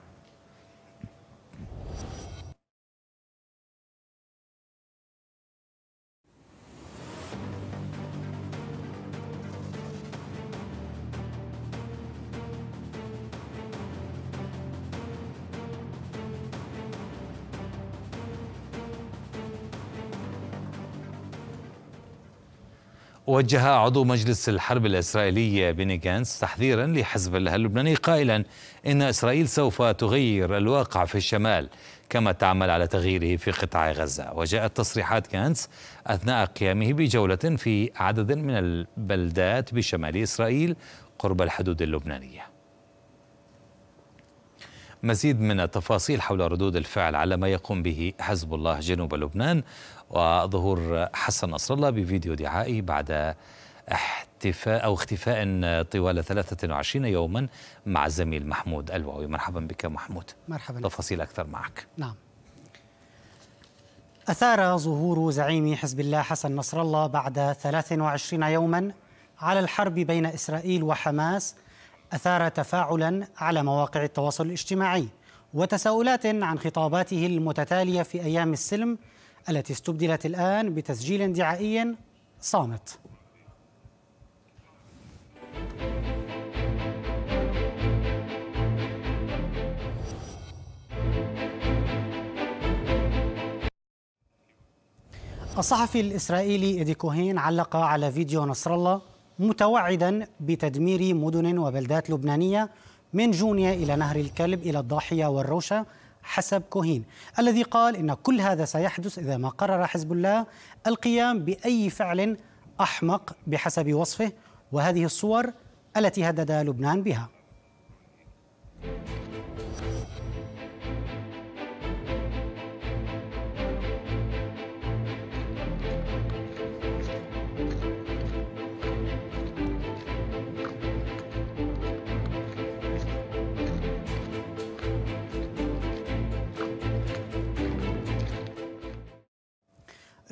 وجه عضو مجلس الحرب الإسرائيلية بيني جانس تحذيرا لحزب الله اللبناني قائلا إن إسرائيل سوف تغير الواقع في الشمال كما تعمل على تغييره في قطاع غزة وجاءت تصريحات كانس أثناء قيامه بجولة في عدد من البلدات بشمال إسرائيل قرب الحدود اللبنانيه مزيد من التفاصيل حول ردود الفعل على ما يقوم به حزب الله جنوب لبنان وظهور حسن نصر الله بفيديو دعائي بعد احتفاء أو اختفاء طوال 23 يوما مع الزميل محمود الوعوي مرحبا بك محمود مرحبا تفاصيل أكثر معك نعم أثار ظهور زعيم حزب الله حسن نصر الله بعد 23 يوما على الحرب بين إسرائيل وحماس أثار تفاعلا على مواقع التواصل الاجتماعي وتساؤلات عن خطاباته المتتالية في أيام السلم التي استبدلت الآن بتسجيل دعائي صامت الصحفي الإسرائيلي إيدي كوهين علق على فيديو نصر الله متوعدا بتدمير مدن وبلدات لبنانية من جونيا إلى نهر الكلب إلى الضاحية والروشة حسب كوهين الذي قال إن كل هذا سيحدث إذا ما قرر حزب الله القيام بأي فعل أحمق بحسب وصفه وهذه الصور التي هدد لبنان بها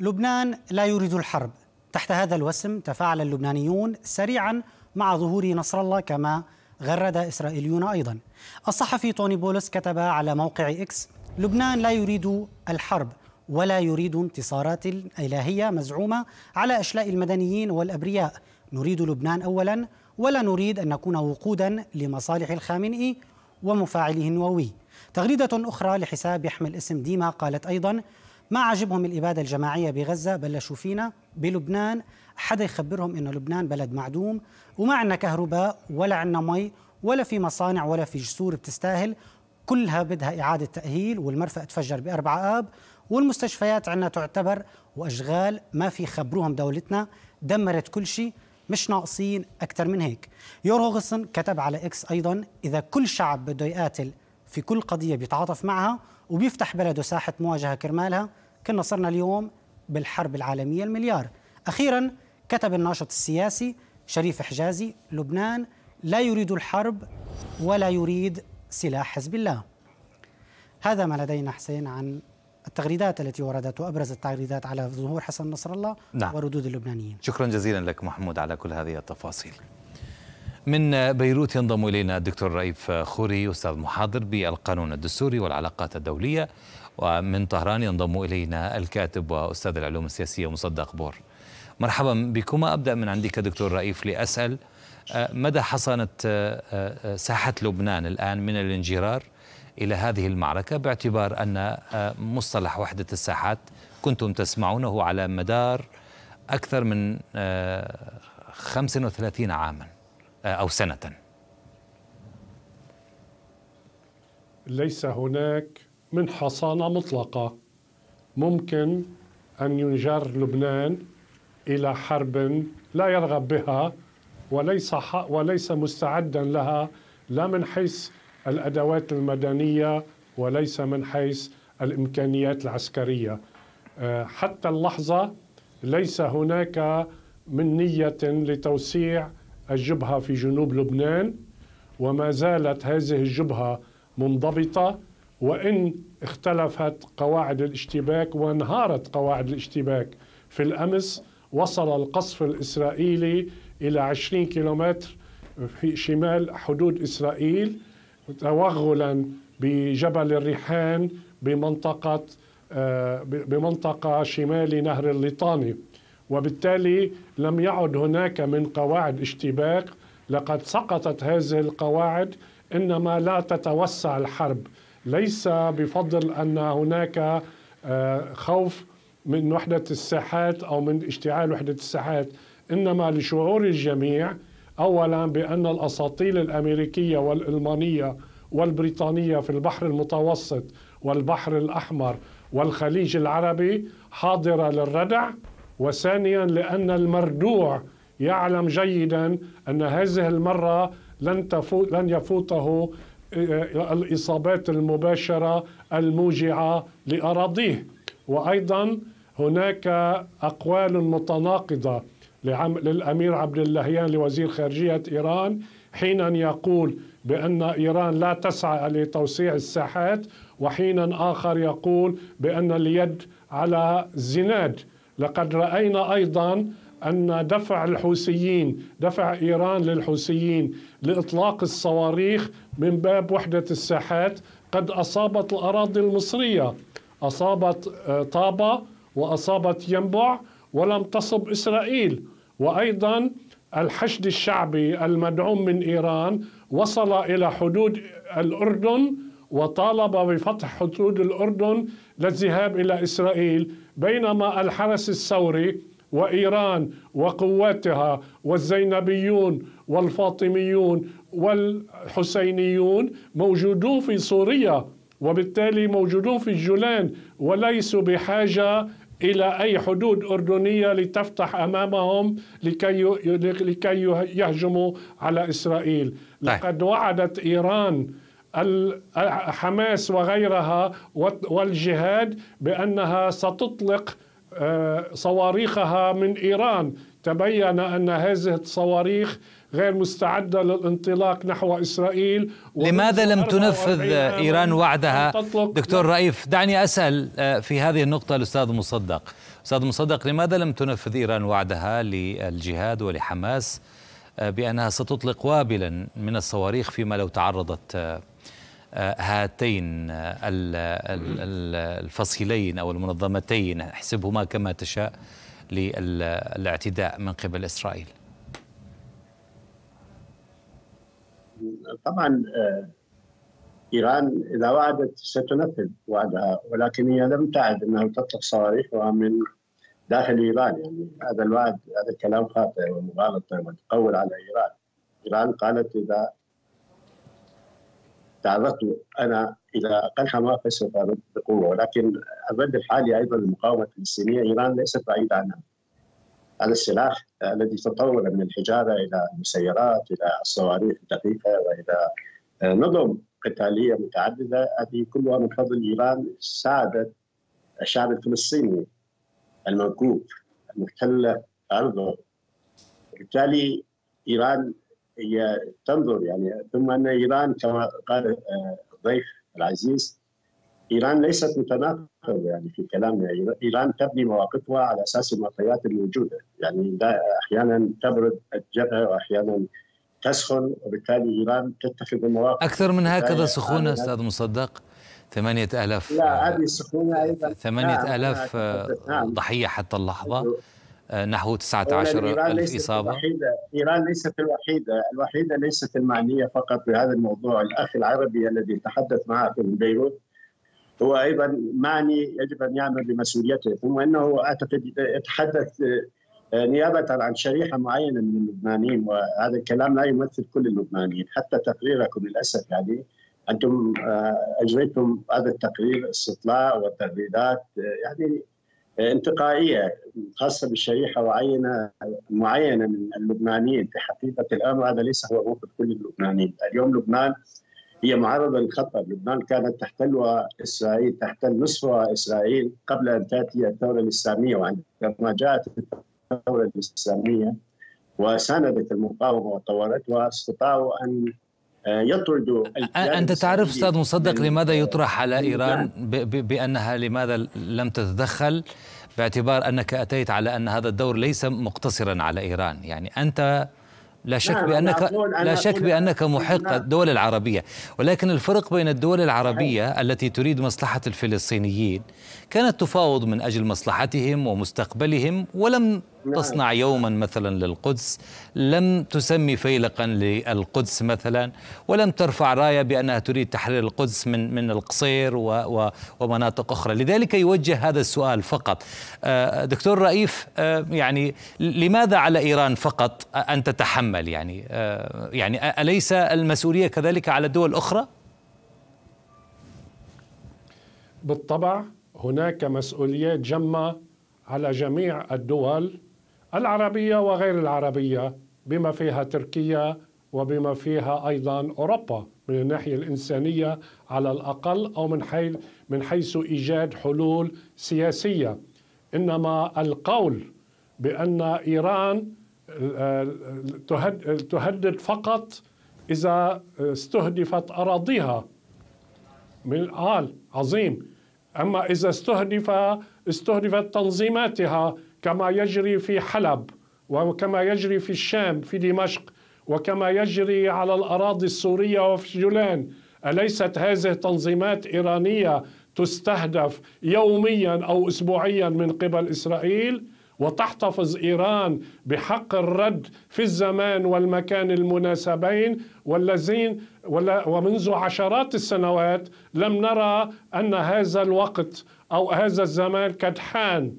لبنان لا يريد الحرب تحت هذا الوسم تفاعل اللبنانيون سريعا مع ظهور نصر الله كما غرد إسرائيليون أيضا الصحفي توني بولس كتب على موقع إكس لبنان لا يريد الحرب ولا يريد انتصارات إلهية مزعومة على إشلاء المدنيين والأبرياء نريد لبنان أولا ولا نريد أن نكون وقودا لمصالح الخامنئي ومفاعله النووي تغريدة أخرى لحساب يحمل اسم ديما قالت أيضا ما عجبهم الإبادة الجماعية بغزة بلشوا فينا بلبنان حدا يخبرهم إنه لبنان بلد معدوم وما عندنا كهرباء ولا عندنا مي ولا في مصانع ولا في جسور بتستاهل كلها بدها إعادة تأهيل والمرفأ تفجر بأربع آب والمستشفيات عندنا تعتبر وأشغال ما في خبروهم دولتنا دمرت كل شيء مش ناقصين أكثر من هيك يورو غصن كتب على إكس أيضا إذا كل شعب بده يقاتل في كل قضية بيتعاطف معها وبيفتح بلده ساحة مواجهة كرمالها كنا صرنا اليوم بالحرب العالمية المليار أخيرا كتب الناشط السياسي شريف حجازي لبنان لا يريد الحرب ولا يريد سلاح حزب الله هذا ما لدينا حسين عن التغريدات التي وردت وابرز التغريدات على ظهور حسن نصر الله نعم. وردود اللبنانيين شكرا جزيلا لك محمود على كل هذه التفاصيل من بيروت ينضم الينا الدكتور رئيف خوري استاذ محاضر بالقانون الدستوري والعلاقات الدوليه ومن طهران ينضم إلينا الكاتب وأستاذ العلوم السياسية مصدق بور مرحبا بكما أبدأ من عندك دكتور رئيف لأسأل آه، مدى حصانة آه، آه، ساحة لبنان الآن من الانجرار إلى هذه المعركة باعتبار أن مصطلح وحدة الساحات كنتم تسمعونه على مدار أكثر من 35 عاما أو سنة ليس هناك من حصانة مطلقة ممكن أن ينجر لبنان إلى حرب لا يرغب بها وليس, وليس مستعدا لها لا من حيث الأدوات المدنية وليس من حيث الإمكانيات العسكرية آه، حتى اللحظة ليس هناك من نية لتوسيع الجبهة في جنوب لبنان وما زالت هذه الجبهة منضبطة وإن اختلفت قواعد الاشتباك وانهارت قواعد الاشتباك في الأمس وصل القصف الإسرائيلي إلى 20 كيلومتر في شمال حدود إسرائيل توغلا بجبل الريحان بمنطقة آه، بمنطقة شمال نهر الليطاني وبالتالي لم يعد هناك من قواعد اشتباك لقد سقطت هذه القواعد إنما لا تتوسع الحرب ليس بفضل ان هناك آه، خوف من وحده الساحات او من اشتعال وحده الساحات انما لشعور الجميع اولا بان الاساطيل الامريكيه والالمانيه والبريطانيه في البحر المتوسط والبحر الاحمر والخليج العربي حاضره للردع وثانيا لان المردوع يعلم جيدا ان هذه المره لن تفوت لن يفوته الإصابات المباشرة الموجعة لأراضيه وأيضا هناك أقوال متناقضة للأمير عبد اللهيان لوزير خارجية إيران حينا يقول بأن إيران لا تسعى لتوسيع الساحات وحينا آخر يقول بأن اليد على الزناد لقد رأينا أيضا أن دفع الحوثيين دفع إيران للحوثيين لإطلاق الصواريخ من باب وحدة الساحات قد أصابت الأراضي المصرية أصابت آه، طابة وأصابت ينبع ولم تصب إسرائيل وأيضا الحشد الشعبي المدعوم من إيران وصل إلى حدود الأردن وطالب بفتح حدود الأردن للذهاب إلى إسرائيل بينما الحرس الثوري وإيران وقواتها والزينبيون والفاطميون والحسينيون موجودون في سوريا وبالتالي موجودون في الجولان وليسوا بحاجة إلى أي حدود أردنية لتفتح أمامهم لكي لكي يهجموا على إسرائيل طيب. لقد وعدت إيران حماس وغيرها والجهاد بأنها ستطلق آه، صواريخها من إيران تبين أن هذه الصواريخ غير مستعدة للانطلاق نحو إسرائيل لماذا لم تنفذ إيران وعدها دكتور رئيف دعني أسأل آه، في هذه النقطة الأستاذ مصدق أستاذ مصدق لماذا لم تنفذ إيران وعدها للجهاد ولحماس آه، بأنها ستطلق وابلا من الصواريخ فيما لو تعرضت آه، هاتين الفصيلين أو المنظمتين احسبهما كما تشاء للاعتداء من قبل إسرائيل طبعا آه، ايران اذا وعدت ستنفذ وعدها ولكن هي لم تعد انه تطلق صواريخها من داخل ايران يعني هذا الوعد هذا كلام خاطئ ومغالطه وتقول على ايران ايران قالت اذا تعرضت انا الى اقل حماقه سوف ارد بقوه ولكن الرد الحالي ايضا المقاومه الفلسطينيه ايران ليست بعيده عنها على السلاح الذي تطور من الحجاره الى المسيرات الى الصواريخ الدقيقه والى آه، نظم قتاليه متعدده هذه كلها من فضل ايران ساعدت الشعب الفلسطيني المنكوب المحتله ارضه بالتالي ايران هي تنظر يعني ثم ان ايران كما قال آه، الضيف العزيز ايران ليست متناقضه يعني في كلامها يعني. ايران تبني مواقفها على اساس المعطيات الموجوده يعني احيانا تبرد الجبهه واحيانا تسخن وبالتالي ايران تتخذ مواقف اكثر من هكذا سخونه استاذ مصدق ثمانية ألاف لا هذه السخونة أيضا آه، ثمانية ألاف آه، ضحية حتى اللحظة أيوه. آه، نحو 19 إيران ألف إصابة الوحيدة. إيران ليست الوحيدة الوحيدة ليست المعنية فقط بهذا الموضوع الأخ العربي الذي تحدث معه في بيروت هو ايضا معني يجب ان يعمل بمسؤوليته ثم انه اعتقد يتحدث آه، نيابه عن شريحه معينه من اللبنانيين وهذا الكلام لا يمثل كل اللبنانيين حتى تقريركم للاسف يعني انتم آه، اجريتم هذا التقرير استطلاع وتغريدات آه، يعني انتقائيه خاصه بشريحه معينه معينه من اللبنانيين في حقيقه الامر هذا ليس هو موقف كل اللبنانيين، اليوم لبنان هي معرضة للخطر لبنان كانت تحتلها إسرائيل تحتل نصفها إسرائيل قبل أن تأتي الثورة الإسلامية وعندما جاءت الثورة الإسلامية وساندت المقاومة وطورتها استطاعوا أن آه، يطردوا أنت تعرف أستاذ مصدق آه، لماذا يطرح على إيران بأنها لماذا لم تتدخل باعتبار أنك أتيت على أن هذا الدور ليس مقتصرا على إيران يعني أنت لا شك لا نعم، بأنك لا شك بأنك محق نعم. الدول العربية ولكن الفرق بين الدول العربية التي تريد مصلحة الفلسطينيين كانت تفاوض من أجل مصلحتهم ومستقبلهم ولم نعم. تصنع يوما مثلا للقدس لم تسمي فيلقا للقدس مثلا ولم ترفع رايه بانها تريد تحرير القدس من من القصير و و ومناطق اخرى لذلك يوجه هذا السؤال فقط آه، دكتور رئيف آه، يعني لماذا على ايران فقط ان تتحمل يعني آه، يعني اليس المسؤوليه كذلك على دول اخرى بالطبع هناك مسؤوليه جمه على جميع الدول العربيه وغير العربيه بما فيها تركيا وبما فيها ايضا اوروبا من الناحيه الانسانيه على الاقل او من حيث من حيث ايجاد حلول سياسيه انما القول بان ايران آه، تهدد فقط اذا استهدفت اراضيها من قال آه، عظيم اما اذا استهدف استهدفت تنظيماتها كما يجري في حلب وكما يجري في الشام في دمشق وكما يجري على الاراضي السوريه وفي جولان اليست هذه تنظيمات ايرانيه تستهدف يوميا او اسبوعيا من قبل اسرائيل وتحتفظ ايران بحق الرد في الزمان والمكان المناسبين والذين ومنذ عشرات السنوات لم نرى ان هذا الوقت او هذا الزمان قد حان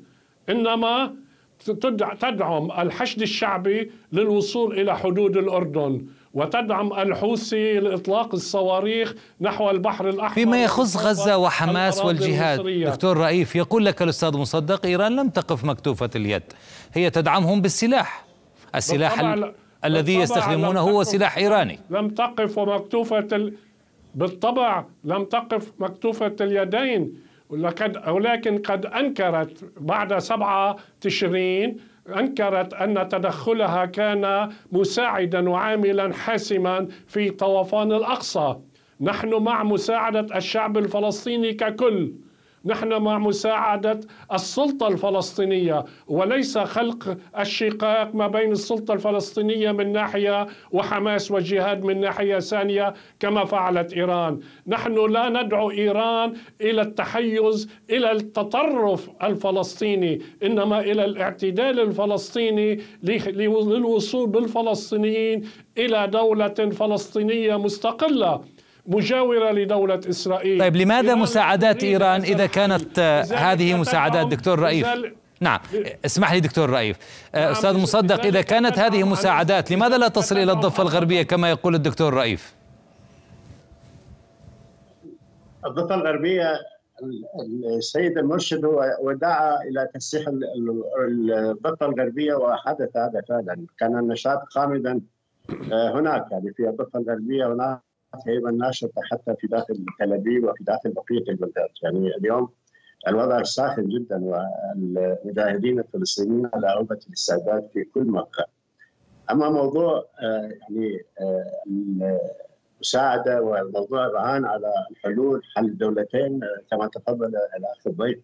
إنما تدعم الحشد الشعبي للوصول إلى حدود الأردن وتدعم الحوثي لإطلاق الصواريخ نحو البحر الأحمر فيما يخص غزة وحماس والجهاد المصرية. دكتور رئيف يقول لك الأستاذ مصدق إيران لم تقف مكتوفة اليد هي تدعمهم بالسلاح السلاح ال... الذي يستخدمونه هو سلاح إيراني لم تقف ومكتوفة ال... بالطبع لم تقف مكتوفة اليدين ولكن ولكن قد انكرت بعد 7 تشرين انكرت ان تدخلها كان مساعدا وعاملا حاسما في طوفان الاقصى نحن مع مساعده الشعب الفلسطيني ككل نحن مع مساعدة السلطة الفلسطينية وليس خلق الشقاق ما بين السلطة الفلسطينية من ناحية وحماس والجهاد من ناحية ثانية كما فعلت إيران نحن لا ندعو إيران إلى التحيز إلى التطرف الفلسطيني إنما إلى الاعتدال الفلسطيني للوصول بالفلسطينيين إلى دولة فلسطينية مستقلة مجاورة لدولة إسرائيل طيب لماذا مساعدات إيران إذا كانت هذه مساعدات دكتور رئيف نعم. نعم اسمح لي دكتور رئيف أه، نعم، أستاذ مصدق إذا كانت هذه مساعدات لماذا لا تصل إلى الضفة الغربية كما يقول الدكتور رئيف الضفة الغربية السيد المرشد ودعا الى تسيح الضفه الغربيه وحدث هذا فعلا كان النشاط قامدا آه، هناك يعني في الضفه الغربيه هناك تقريبا ناشطه حتى في داخل تل ابيب وفي داخل بقيه البلدات يعني اليوم الوضع صاخب جدا والمجاهدين الفلسطينيين على رغبه الاستعداد في كل مكة اما موضوع آه، يعني آه، المساعده وموضوع الرهان على الحلول حل الدولتين آه، كما تفضل الاخ الضيف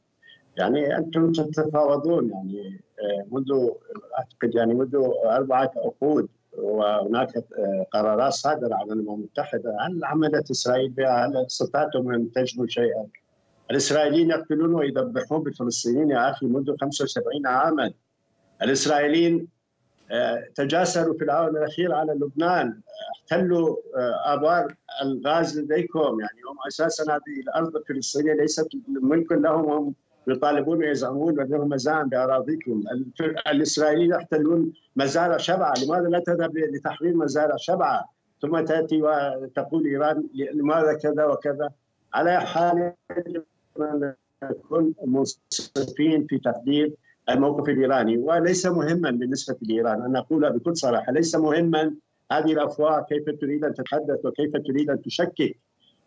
يعني انتم تتفاوضون يعني منذ اعتقد يعني منذ اربعه عقود وهناك آه، قرارات صادره على الامم المتحده هل عملت اسرائيل بها هل استطاعتم ان تجنوا شيئا الاسرائيليين يقتلون ويذبحون بالفلسطينيين يا اخي منذ 75 عاما الاسرائيليين آه، تجاسروا في العام الاخير على لبنان احتلوا آه، ابار الغاز لديكم يعني هم اساسا هذه الارض الفلسطينيه ليست ملك لهم هم يطالبون ويزعمون بانهم مزارع باراضيكم، الاسرائيليين يحتلون مزارع شبعه، لماذا لا تذهب لتحرير مزارع شبعه؟ ثم تاتي وتقول ايران لماذا كذا وكذا؟ على حال نكون منصفين في تقدير الموقف الايراني وليس مهما بالنسبه لايران، انا اقولها بكل صراحه، ليس مهما هذه الافواه كيف تريد ان تتحدث وكيف تريد ان تشكك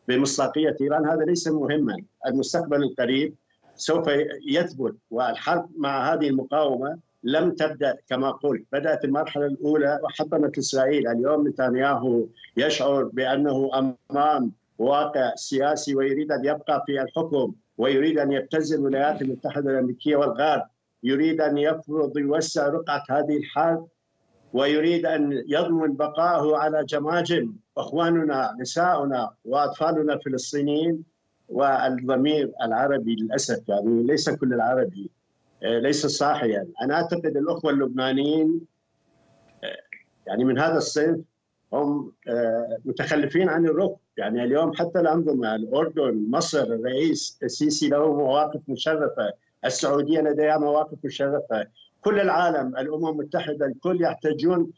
بمصداقيه ايران هذا ليس مهما، المستقبل القريب سوف يثبت والحرب مع هذه المقاومه لم تبدا كما قلت بدات المرحله الاولى وحطمت اسرائيل اليوم نتنياهو يشعر بانه امام واقع سياسي ويريد ان يبقى في الحكم ويريد ان يبتزل الولايات المتحده الامريكيه والغرب يريد ان يفرض يوسع رقعه هذه الحرب ويريد ان يضمن بقائه على جماجم اخواننا نساؤنا واطفالنا الفلسطينيين والضمير العربي للاسف يعني ليس كل العربي آه، ليس صاحيا يعني. انا اعتقد الاخوه اللبنانيين آه، يعني من هذا الصيف هم آه، متخلفين عن الركب يعني اليوم حتى الأنظمة الأردن مصر الرئيس السيسي له مواقف مشرفة السعودية لديها مواقف مشرفة كل العالم الأمم المتحدة الكل يحتجون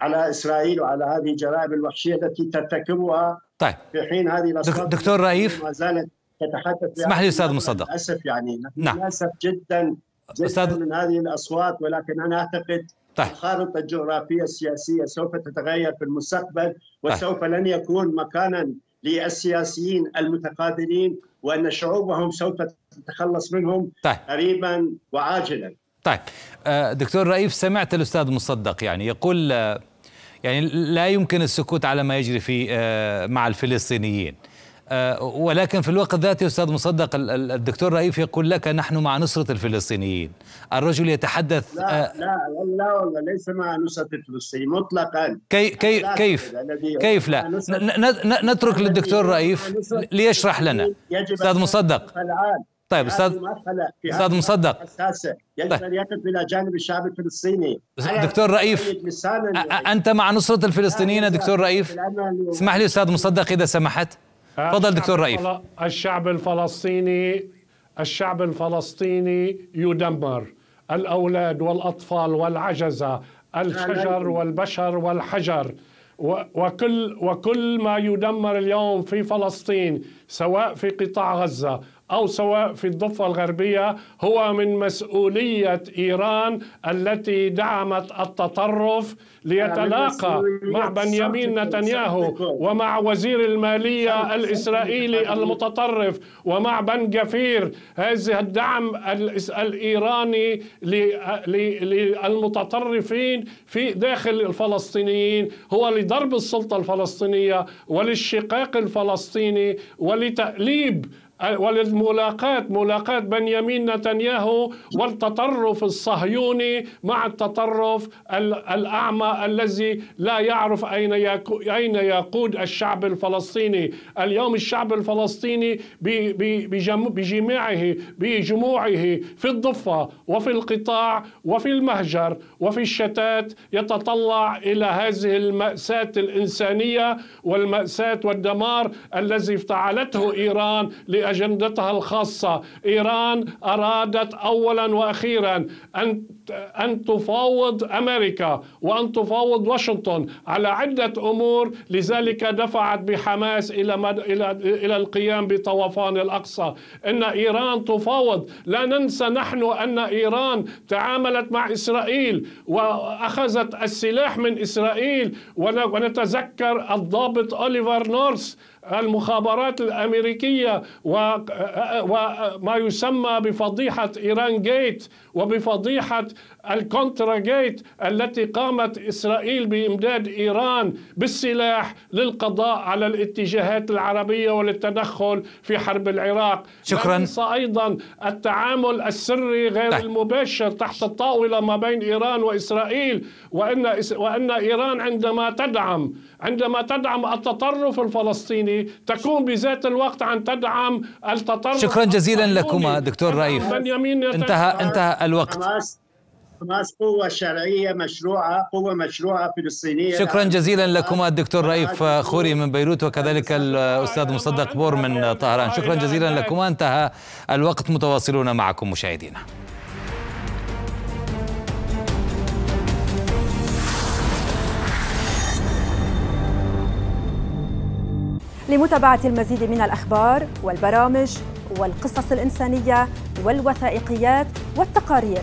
على إسرائيل وعلى هذه الجرائم الوحشية التي ترتكبها طيب في حين هذه الأصوات دكتور رئيف ما زالت تتحدث اسمح لي يعني استاذ مصدق للاسف يعني نعم للاسف جدا جدا أستاذ... من هذه الاصوات ولكن انا اعتقد طيب. الخارطه الجغرافيه السياسيه سوف تتغير في المستقبل طيب. وسوف طيب. لن يكون مكانا للسياسيين المتقاتلين وان شعوبهم سوف تتخلص منهم طيب. قريبا وعاجلا طيب آه، دكتور رئيف سمعت الاستاذ مصدق يعني يقول آه، يعني لا يمكن السكوت على ما يجري في آه، مع الفلسطينيين آه، ولكن في الوقت ذاته استاذ مصدق الدكتور رئيف يقول لك نحن مع نصرة الفلسطينيين الرجل يتحدث لا آه، لا لا والله ليس مع نصرة الفلسطينيين مطلقا كي كيف كيف كيف لا نترك للدكتور رئيف ليشرح لنا استاذ مصدق العالم. طيب استاذ استاذ مصدق حساسه يجب يعني طيب. ان يقف الى جانب الشعب الفلسطيني دكتور رئيف انت مع نصره الفلسطينيين دكتور رئيف اسمح لي استاذ مصدق اذا سمحت تفضل دكتور رئيف الشعب الفلسطيني الشعب الفلسطيني يدمر الاولاد والاطفال والعجزه الشجر والبشر والحجر وكل وكل ما يدمر اليوم في فلسطين سواء في قطاع غزه أو سواء في الضفة الغربية هو من مسؤولية إيران التي دعمت التطرف ليتلاقى مع بنيامين نتنياهو ومع وزير المالية الإسرائيلي المتطرف ومع بن جفير هذا الدعم الإيراني للمتطرفين في داخل الفلسطينيين هو لضرب السلطة الفلسطينية وللشقاق الفلسطيني ولتأليب والملاقات ملاقات بنيامين نتنياهو والتطرف الصهيوني مع التطرف الاعمى الذي لا يعرف اين اين يقود الشعب الفلسطيني، اليوم الشعب الفلسطيني بجميعه بجموعه في الضفه وفي القطاع وفي المهجر وفي الشتات يتطلع الى هذه الماساه الانسانيه والماساه والدمار الذي افتعلته ايران لأ باجندتها الخاصه، ايران ارادت اولا واخيرا ان ان تفاوض امريكا وان تفاوض واشنطن على عده امور، لذلك دفعت بحماس الى مد... الى الى القيام بطوفان الاقصى، ان ايران تفاوض، لا ننسى نحن ان ايران تعاملت مع اسرائيل واخذت السلاح من اسرائيل ونتذكر الضابط اوليفر نورس المخابرات الأمريكية وما يسمى بفضيحة إيران جيت وبفضيحة الكونتراجيت التي قامت إسرائيل بإمداد إيران بالسلاح للقضاء على الاتجاهات العربية وللتدخل في حرب العراق شكرا أيضا التعامل السري غير طيب. المباشر تحت الطاولة ما بين إيران وإسرائيل وأن, إس... وأن إيران عندما تدعم عندما تدعم التطرف الفلسطيني تكون بذات الوقت عن تدعم التطرف شكرا جزيلا لكما دكتور رايف انتهى انتهى الوقت حماس قوة شرعية مشروعة قوة مشروعة فلسطينية شكرا جزيلا لكما الدكتور رايف خوري من بيروت وكذلك الأستاذ مصدق بور من طهران شكرا جزيلا لكما انتهى الوقت متواصلون معكم مشاهدينا لمتابعة المزيد من الأخبار والبرامج والقصص الإنسانية والوثائقيات والتقارير